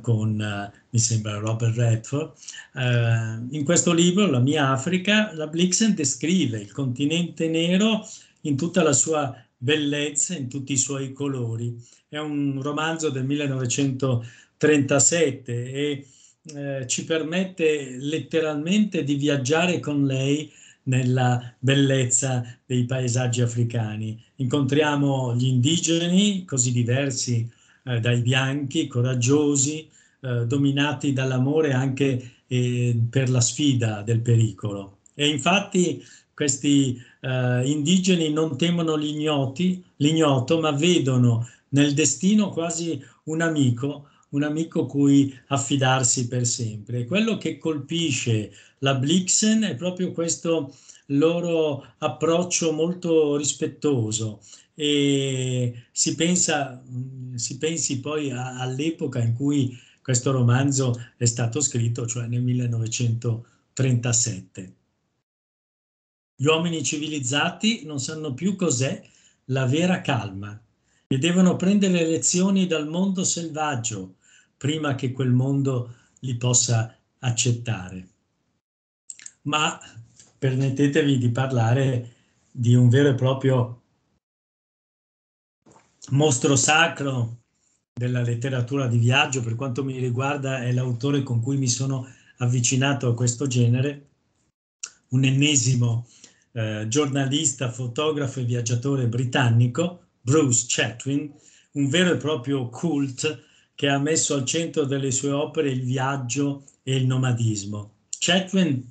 con, eh, mi sembra, Robert Redford, eh, in questo libro, La mia Africa, la Blixen descrive il continente nero in tutta la sua bellezza, in tutti i suoi colori. È un romanzo del 1937 e eh, ci permette letteralmente di viaggiare con lei nella bellezza dei paesaggi africani. Incontriamo gli indigeni, così diversi eh, dai bianchi, coraggiosi, eh, dominati dall'amore anche eh, per la sfida del pericolo. E infatti questi eh, indigeni non temono l'ignoti, l'ignoto, ma vedono nel destino quasi un amico un amico cui affidarsi per sempre. Quello che colpisce la Blixen è proprio questo loro approccio molto rispettoso e si, pensa, si pensi poi a, all'epoca in cui questo romanzo è stato scritto, cioè nel 1937. Gli uomini civilizzati non sanno più cos'è la vera calma e devono prendere lezioni dal mondo selvaggio, prima che quel mondo li possa accettare. Ma permettetevi di parlare di un vero e proprio mostro sacro della letteratura di viaggio, per quanto mi riguarda è l'autore con cui mi sono avvicinato a questo genere, un ennesimo eh, giornalista, fotografo e viaggiatore britannico, Bruce Chatwin, un vero e proprio cult che ha messo al centro delle sue opere il viaggio e il nomadismo. Chetwin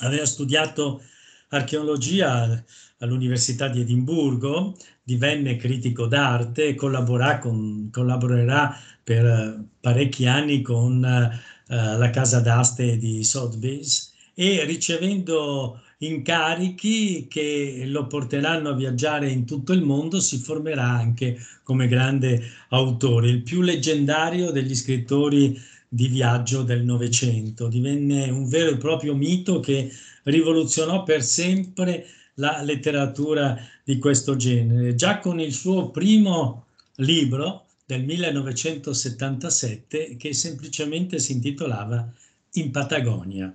aveva studiato archeologia all'Università di Edimburgo, divenne critico d'arte e con, collaborerà per eh, parecchi anni con uh, la casa d'aste di Sotheby's e ricevendo incarichi che lo porteranno a viaggiare in tutto il mondo, si formerà anche come grande autore, il più leggendario degli scrittori di viaggio del Novecento. Divenne un vero e proprio mito che rivoluzionò per sempre la letteratura di questo genere. Già con il suo primo libro del 1977 che semplicemente si intitolava In Patagonia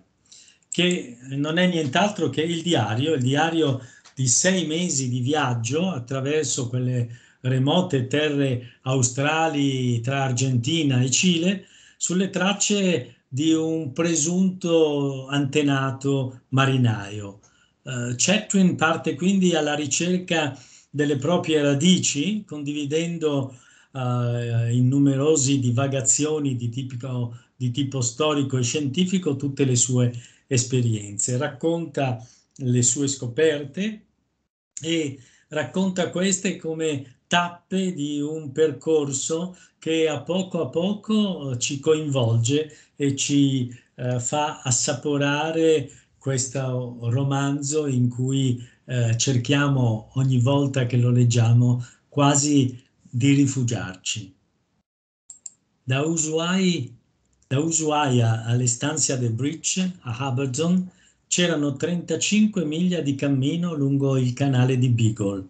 che non è nient'altro che il diario, il diario di sei mesi di viaggio attraverso quelle remote terre australi tra Argentina e Cile, sulle tracce di un presunto antenato marinaio. Uh, eh, Chetwin parte quindi alla ricerca delle proprie radici, condividendo uh, in numerose divagazioni di, tipico, di tipo storico e scientifico tutte le sue esperienze, racconta le sue scoperte e racconta queste come tappe di un percorso che a poco a poco eh, ci coinvolge e ci eh, fa assaporare questo romanzo in cui eh, cerchiamo ogni volta che lo leggiamo quasi di rifugiarci. Da Ushuaia da Ushuaia all'Estancia de Bridge a Hubbardson c'erano 35 miglia di cammino lungo il canale di Beagle.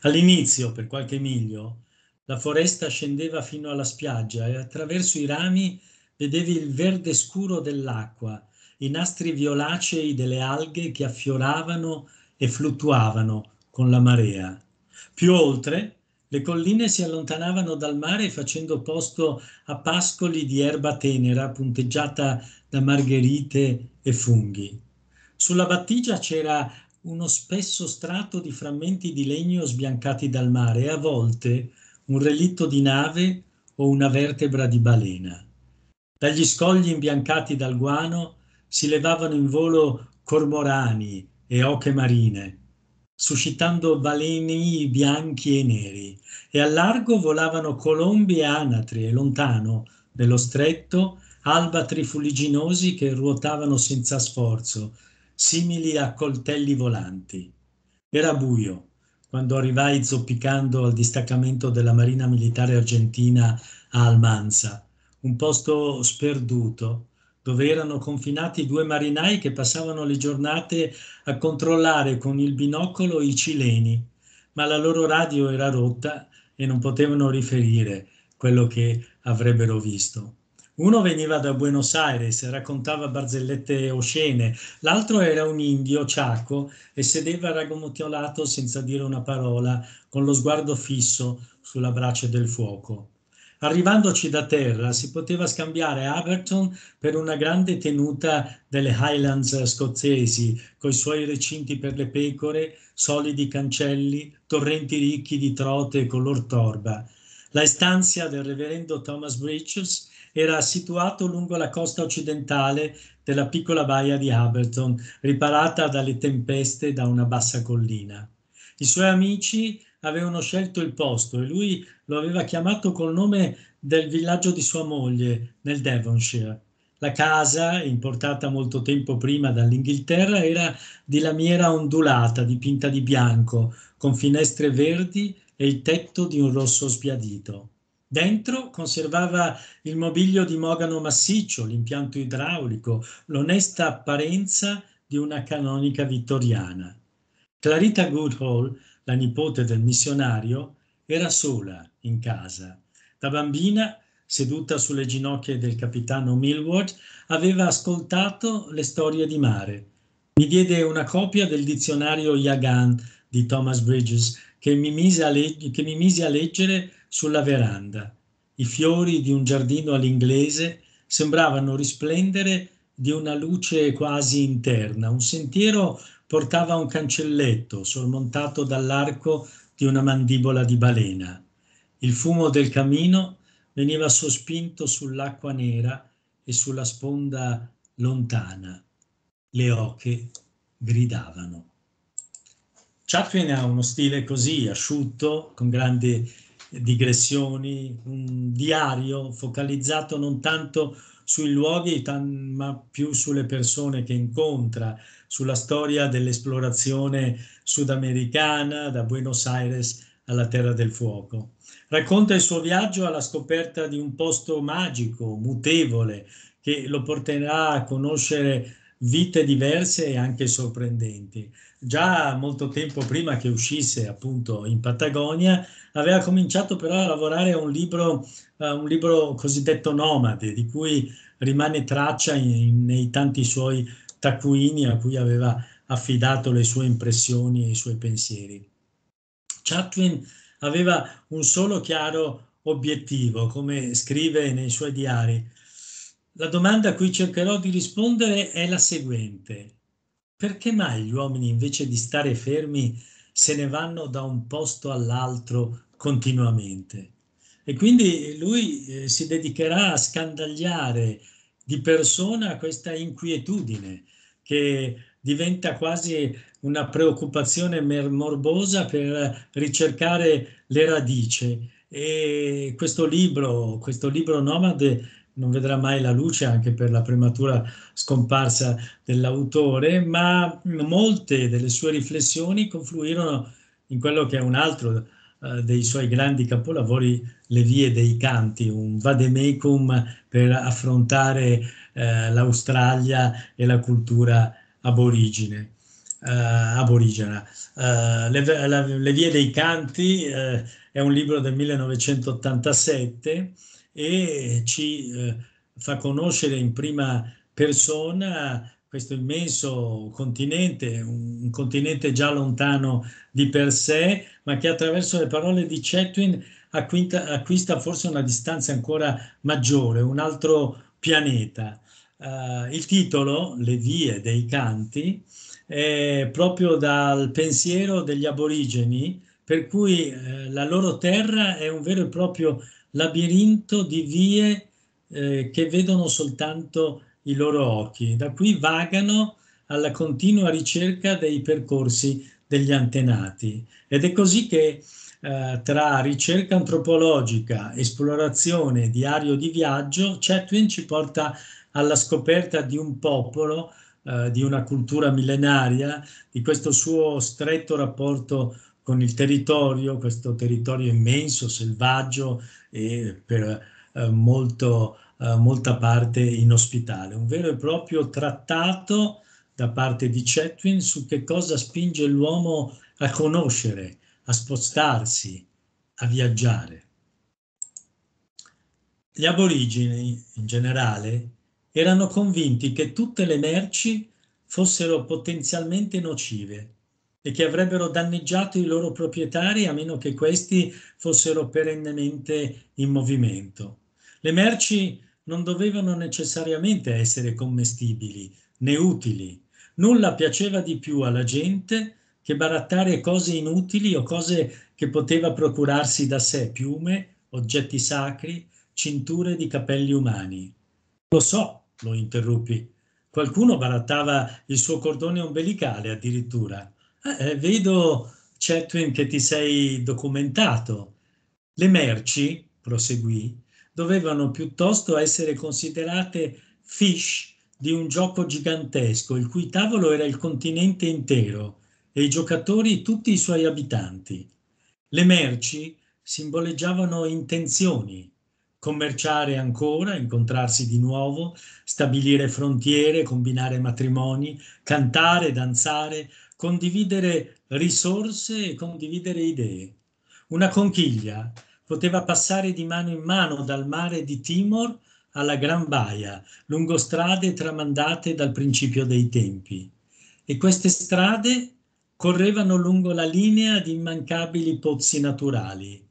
All'inizio, per qualche miglio, la foresta scendeva fino alla spiaggia e attraverso i rami vedevi il verde scuro dell'acqua, i nastri violacei delle alghe che affioravano e fluttuavano con la marea. Più oltre, le colline si allontanavano dal mare facendo posto a pascoli di erba tenera punteggiata da margherite e funghi. Sulla battigia c'era uno spesso strato di frammenti di legno sbiancati dal mare e a volte un relitto di nave o una vertebra di balena. Dagli scogli imbiancati dal guano si levavano in volo cormorani e oche marine suscitando baleni bianchi e neri, e al largo volavano colombi e anatri, e lontano, nello stretto, albatri fuliginosi che ruotavano senza sforzo, simili a coltelli volanti. Era buio quando arrivai zoppicando al distaccamento della Marina Militare Argentina a Almanza, un posto sperduto dove erano confinati due marinai che passavano le giornate a controllare con il binocolo i cileni, ma la loro radio era rotta e non potevano riferire quello che avrebbero visto. Uno veniva da Buenos Aires, e raccontava barzellette oscene, l'altro era un indio ciaco e sedeva raggomiolato senza dire una parola, con lo sguardo fisso sulla brace del fuoco. Arrivandoci da terra si poteva scambiare Aberton per una grande tenuta delle Highlands scozzesi, coi suoi recinti per le pecore, solidi cancelli, torrenti ricchi di trote color torba. La stanza del reverendo Thomas Bridges era situato lungo la costa occidentale della piccola baia di Aberton, riparata dalle tempeste da una bassa collina. I suoi amici avevano scelto il posto e lui lo aveva chiamato col nome del villaggio di sua moglie nel Devonshire. La casa, importata molto tempo prima dall'Inghilterra, era di lamiera ondulata, dipinta di bianco, con finestre verdi e il tetto di un rosso sbiadito. Dentro conservava il mobilio di mogano massiccio, l'impianto idraulico, l'onesta apparenza di una canonica vittoriana. Clarita Goodhall la nipote del missionario, era sola in casa. Da bambina, seduta sulle ginocchia del capitano Millward, aveva ascoltato le storie di mare. Mi diede una copia del dizionario Yagan di Thomas Bridges che mi mise a, leg- mi mise a leggere sulla veranda. I fiori di un giardino all'inglese sembravano risplendere di una luce quasi interna, un sentiero portava un cancelletto sormontato dall'arco di una mandibola di balena. Il fumo del camino veniva sospinto sull'acqua nera e sulla sponda lontana. Le oche gridavano. Chaplin ha uno stile così asciutto, con grandi digressioni, un diario focalizzato non tanto sui luoghi, ma più sulle persone che incontra, sulla storia dell'esplorazione sudamericana da Buenos Aires alla Terra del Fuoco. Racconta il suo viaggio alla scoperta di un posto magico, mutevole, che lo porterà a conoscere vite diverse e anche sorprendenti. Già molto tempo prima che uscisse appunto in Patagonia, aveva cominciato però a lavorare a un libro, a un libro cosiddetto nomade, di cui rimane traccia in, nei tanti suoi taccuini a cui aveva affidato le sue impressioni e i suoi pensieri. Chatwin aveva un solo chiaro obiettivo, come scrive nei suoi diari. La domanda a cui cercherò di rispondere è la seguente. Perché mai gli uomini invece di stare fermi se ne vanno da un posto all'altro continuamente? E quindi lui eh, si dedicherà a scandagliare di persona questa inquietudine che diventa quasi una preoccupazione morbosa per ricercare le radici. E questo libro, questo libro Nomade, non vedrà mai la luce anche per la prematura scomparsa dell'autore, ma molte delle sue riflessioni confluirono in quello che è un altro eh, dei suoi grandi capolavori Le vie dei canti, un vademecum per affrontare eh, l'Australia e la cultura aborigine. Eh, aborigena. Eh, le, la, le, vie dei canti eh, è un libro del 1987 e ci fa conoscere in prima persona questo immenso continente, un, continente già lontano di per sé, ma che attraverso le parole di Chetwin acquista, acquista forse una distanza ancora maggiore, un altro pianeta. Uh, il titolo, Le vie dei canti, è proprio dal pensiero degli aborigeni, per cui eh, la loro terra è un vero e proprio labirinto di vie eh, che vedono soltanto i loro occhi. Da cui vagano alla continua ricerca dei percorsi degli antenati. Ed è così che eh, tra ricerca antropologica, esplorazione diario di viaggio, Chetwin ci porta alla scoperta di un popolo, eh, di una cultura millenaria, di questo suo stretto rapporto con il territorio, questo territorio immenso, selvaggio e per eh, molto, eh, molta parte inospitale. Un vero e proprio trattato da parte di Chetwin su che cosa spinge l'uomo a conoscere, a spostarsi, a viaggiare. Gli aborigeni, in generale, erano convinti che tutte le merci fossero potenzialmente nocive e che avrebbero danneggiato i loro proprietari a meno che questi fossero perennemente in movimento. Le merci non dovevano necessariamente essere commestibili né utili, Nulla piaceva di più alla gente che barattare cose inutili o cose che poteva procurarsi da sé, piume, oggetti sacri, cinture di capelli umani. Lo so, lo interruppi. Qualcuno barattava il suo cordone ombelicale addirittura. Eh, vedo, Chetwin, che ti sei documentato. Le merci, proseguì, dovevano piuttosto essere considerate fish di un gioco gigantesco, il cui tavolo era il continente intero e i giocatori tutti i suoi abitanti. Le merci simboleggiavano intenzioni, commerciare ancora, incontrarsi di nuovo, stabilire frontiere, combinare matrimoni, cantare, danzare, condividere risorse e condividere idee. Una conchiglia poteva passare di mano in mano dal mare di Timor alla Gran Baia, lungo strade tramandate dal principio dei tempi. E queste strade correvano lungo la linea di immancabili pozzi naturali.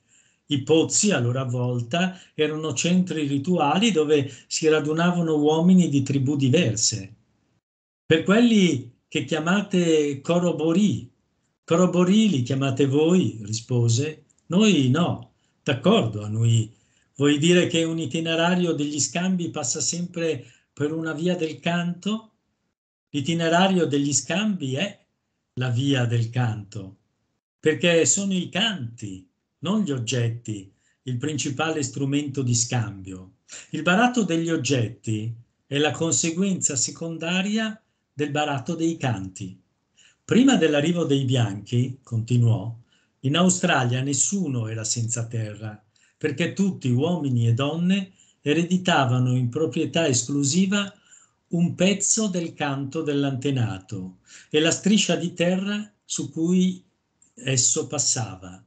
I pozzi, a loro volta, erano centri rituali dove si radunavano uomini di tribù diverse. Per quelli che chiamate corobori, corobori li chiamate voi, rispose, noi no, d'accordo a noi Vuoi dire che un itinerario degli scambi passa sempre per una via del canto? L'itinerario degli scambi è la via del canto, perché sono i canti, non gli oggetti, il principale strumento di scambio. Il baratto degli oggetti è la conseguenza secondaria del baratto dei canti. Prima dell'arrivo dei bianchi, continuò, in Australia nessuno era senza terra perché tutti, uomini e donne, ereditavano in proprietà esclusiva un pezzo del canto dell'antenato e la striscia di terra su cui esso passava.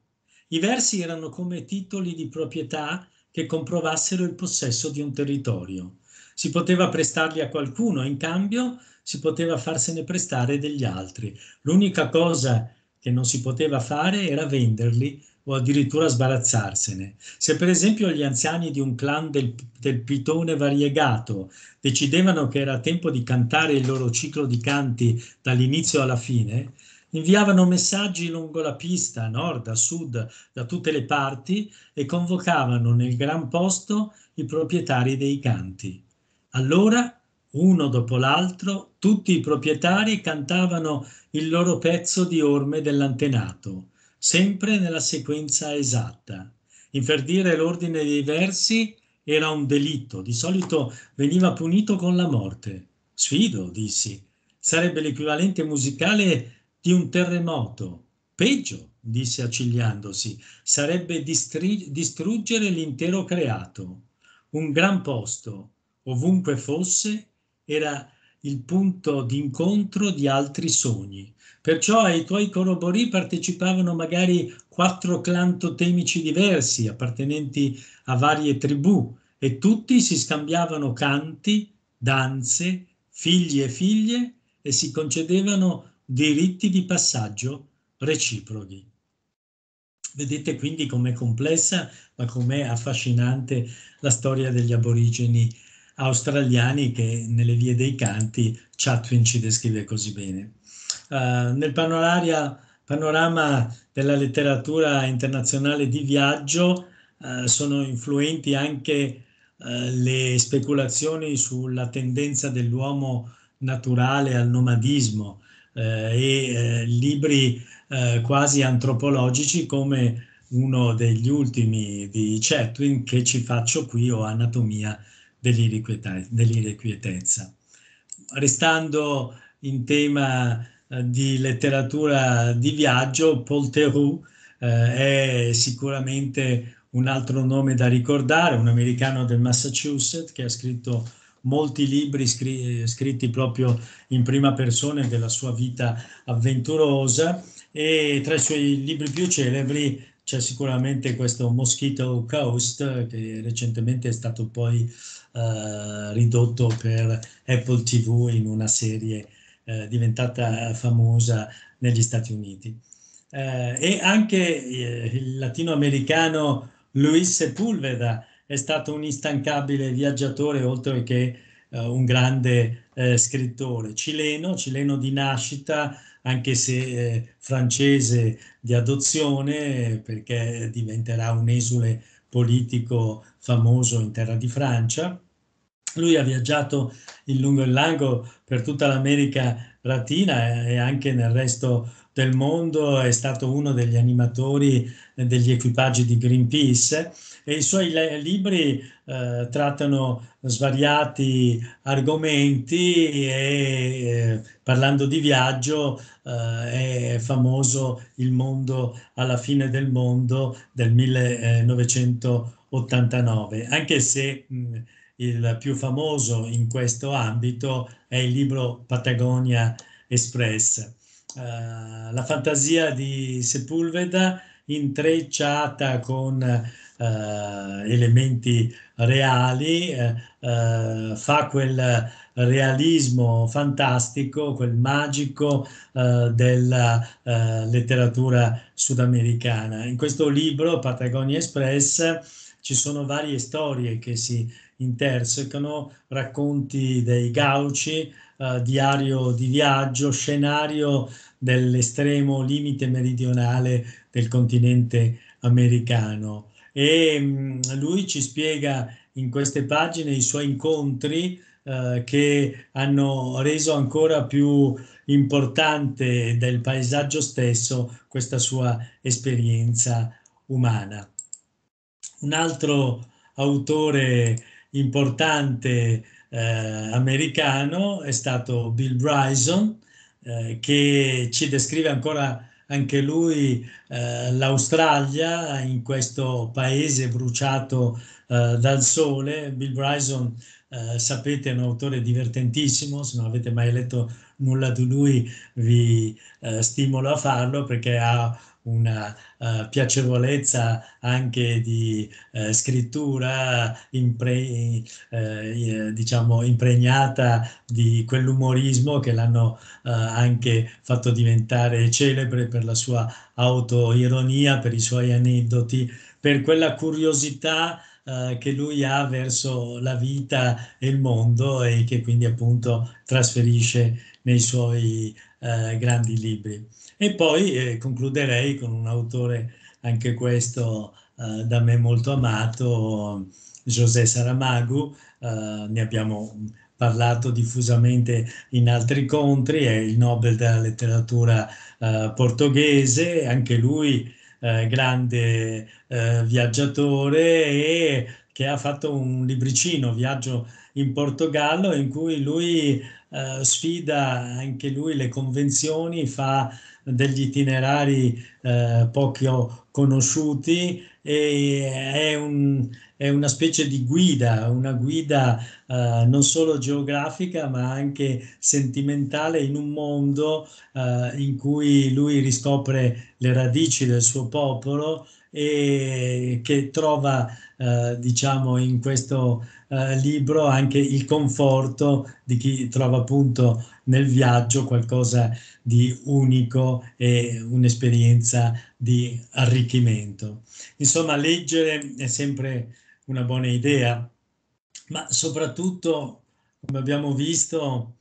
I versi erano come titoli di proprietà che comprovassero il possesso di un territorio. Si poteva prestarli a qualcuno, in cambio si poteva farsene prestare degli altri. L'unica cosa che non si poteva fare era venderli o addirittura sbarazzarsene. Se per esempio gli anziani di un clan del, del pitone variegato decidevano che era tempo di cantare il loro ciclo di canti dall'inizio alla fine, inviavano messaggi lungo la pista, a nord, a sud, da tutte le parti e convocavano nel gran posto i proprietari dei canti. Allora, uno dopo l'altro, tutti i proprietari cantavano il loro pezzo di orme dell'antenato sempre nella sequenza esatta. Inferdire l'ordine dei versi era un delitto, di solito veniva punito con la morte. Sfido, dissi, sarebbe l'equivalente musicale di un terremoto. Peggio, disse accigliandosi, sarebbe distri- distruggere l'intero creato. Un gran posto, ovunque fosse, era il punto d'incontro di altri sogni. Perciò ai tuoi corobori partecipavano magari quattro clan totemici diversi, appartenenti a varie tribù, e tutti si scambiavano canti, danze, figli e figlie e si concedevano diritti di passaggio reciprochi. Vedete quindi com'è complessa, ma com'è affascinante la storia degli aborigeni australiani che nelle vie dei canti Chatwin ci descrive così bene. Uh, nel panorama, panorama, della letteratura internazionale di viaggio uh, sono influenti anche uh, le speculazioni sulla tendenza dell'uomo naturale al nomadismo e libri quasi antropologici come uno degli ultimi di Chatwin che ci faccio qui o Anatomia dell'irrequietezza. Restando in tema eh, di letteratura di viaggio, Paul Theroux eh, è sicuramente un altro nome da ricordare, un americano del Massachusetts che ha scritto molti libri scri- scritti proprio in prima persona della sua vita avventurosa e tra i suoi libri più celebri c'è sicuramente questo Mosquito Coast che recentemente è stato poi eh, ridotto per Apple TV in una serie eh, diventata famosa negli Stati Uniti. Eh, e anche eh, il latinoamericano Luis Sepulveda è stato un instancabile viaggiatore oltre che eh, un grande eh, scrittore cileno, cileno di nascita, anche se eh, francese di adozione, perché diventerà un esule politico famoso in terra di Francia. Lui ha viaggiato in lungo e in largo per tutta l'America Latina e anche nel resto del mondo, è stato uno degli animatori eh, degli equipaggi di Greenpeace e i suoi libri eh, trattano svariati argomenti e eh, parlando di viaggio eh, è famoso Il mondo alla fine del mondo del 1989, anche se mh, mm, il più famoso in questo ambito è il libro Patagonia Express. Uh, la fantasia di Sepulveda intrecciata con eh, elementi reali, eh, eh, fa quel realismo fantastico, quel magico eh, della eh, letteratura sudamericana. In questo libro, Patagonia Express, ci sono varie storie che si intersecano, racconti dei gauci, Uh, diario di viaggio, scenario dell'estremo limite meridionale del continente americano. E mm, lui ci spiega in queste pagine i suoi incontri eh, che hanno reso ancora più importante del paesaggio stesso questa sua esperienza umana. Un altro autore importante eh, americano è stato Bill Bryson eh, che ci descrive ancora anche lui eh, l'Australia in questo paese bruciato eh, dal sole. Bill Bryson, eh, sapete, è un autore divertentissimo, se non avete mai letto nulla di lui vi eh, stimolo a farlo perché ha una uh, piacevolezza anche di uh, scrittura impre- eh, diciamo impregnata di quell'umorismo che l'hanno uh, anche fatto diventare celebre per la sua autoironia, per i suoi aneddoti, per quella curiosità che lui ha verso la vita e il mondo e che quindi appunto trasferisce nei suoi grandi libri. E poi eh, concluderei con un autore, anche questo eh, da me molto amato, José Saramago, eh, ne abbiamo parlato diffusamente in altri incontri, è il Nobel della letteratura eh, portoghese, anche lui eh, grande eh, viaggiatore e che ha fatto un libricino, Viaggio in Portogallo, in cui lui eh, sfida anche lui le convenzioni, fa degli itinerari eh, poco conosciuti e è, un, è, una specie di guida, una guida eh, non solo geografica ma anche sentimentale in un mondo eh, in cui lui riscopre le radici del suo popolo e che trova eh, diciamo in questo eh, libro anche il conforto di chi trova appunto nel viaggio qualcosa di unico e un'esperienza di arricchimento. Insomma, leggere è sempre una buona idea, ma soprattutto, come abbiamo visto,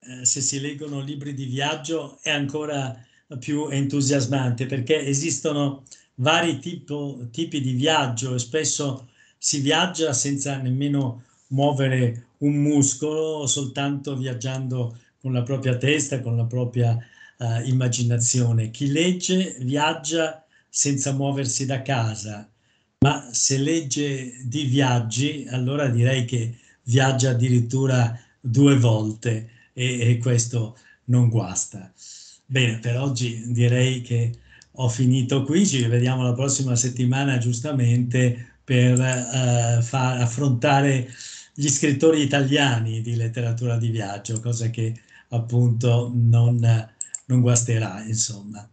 eh, se si leggono libri di viaggio è ancora più entusiasmante perché esistono vari tipo, tipi di viaggio e spesso si viaggia senza nemmeno muovere un muscolo, soltanto viaggiando con la propria testa, con la propria eh, immaginazione. Chi legge viaggia senza muoversi da casa, ma se legge di viaggi, allora direi che viaggia addirittura due volte e, e questo non guasta. Bene, per oggi direi che ho finito qui, ci vediamo la prossima settimana giustamente per eh, far affrontare gli scrittori italiani di letteratura di viaggio, cosa che appunto non, non guasterà, insomma.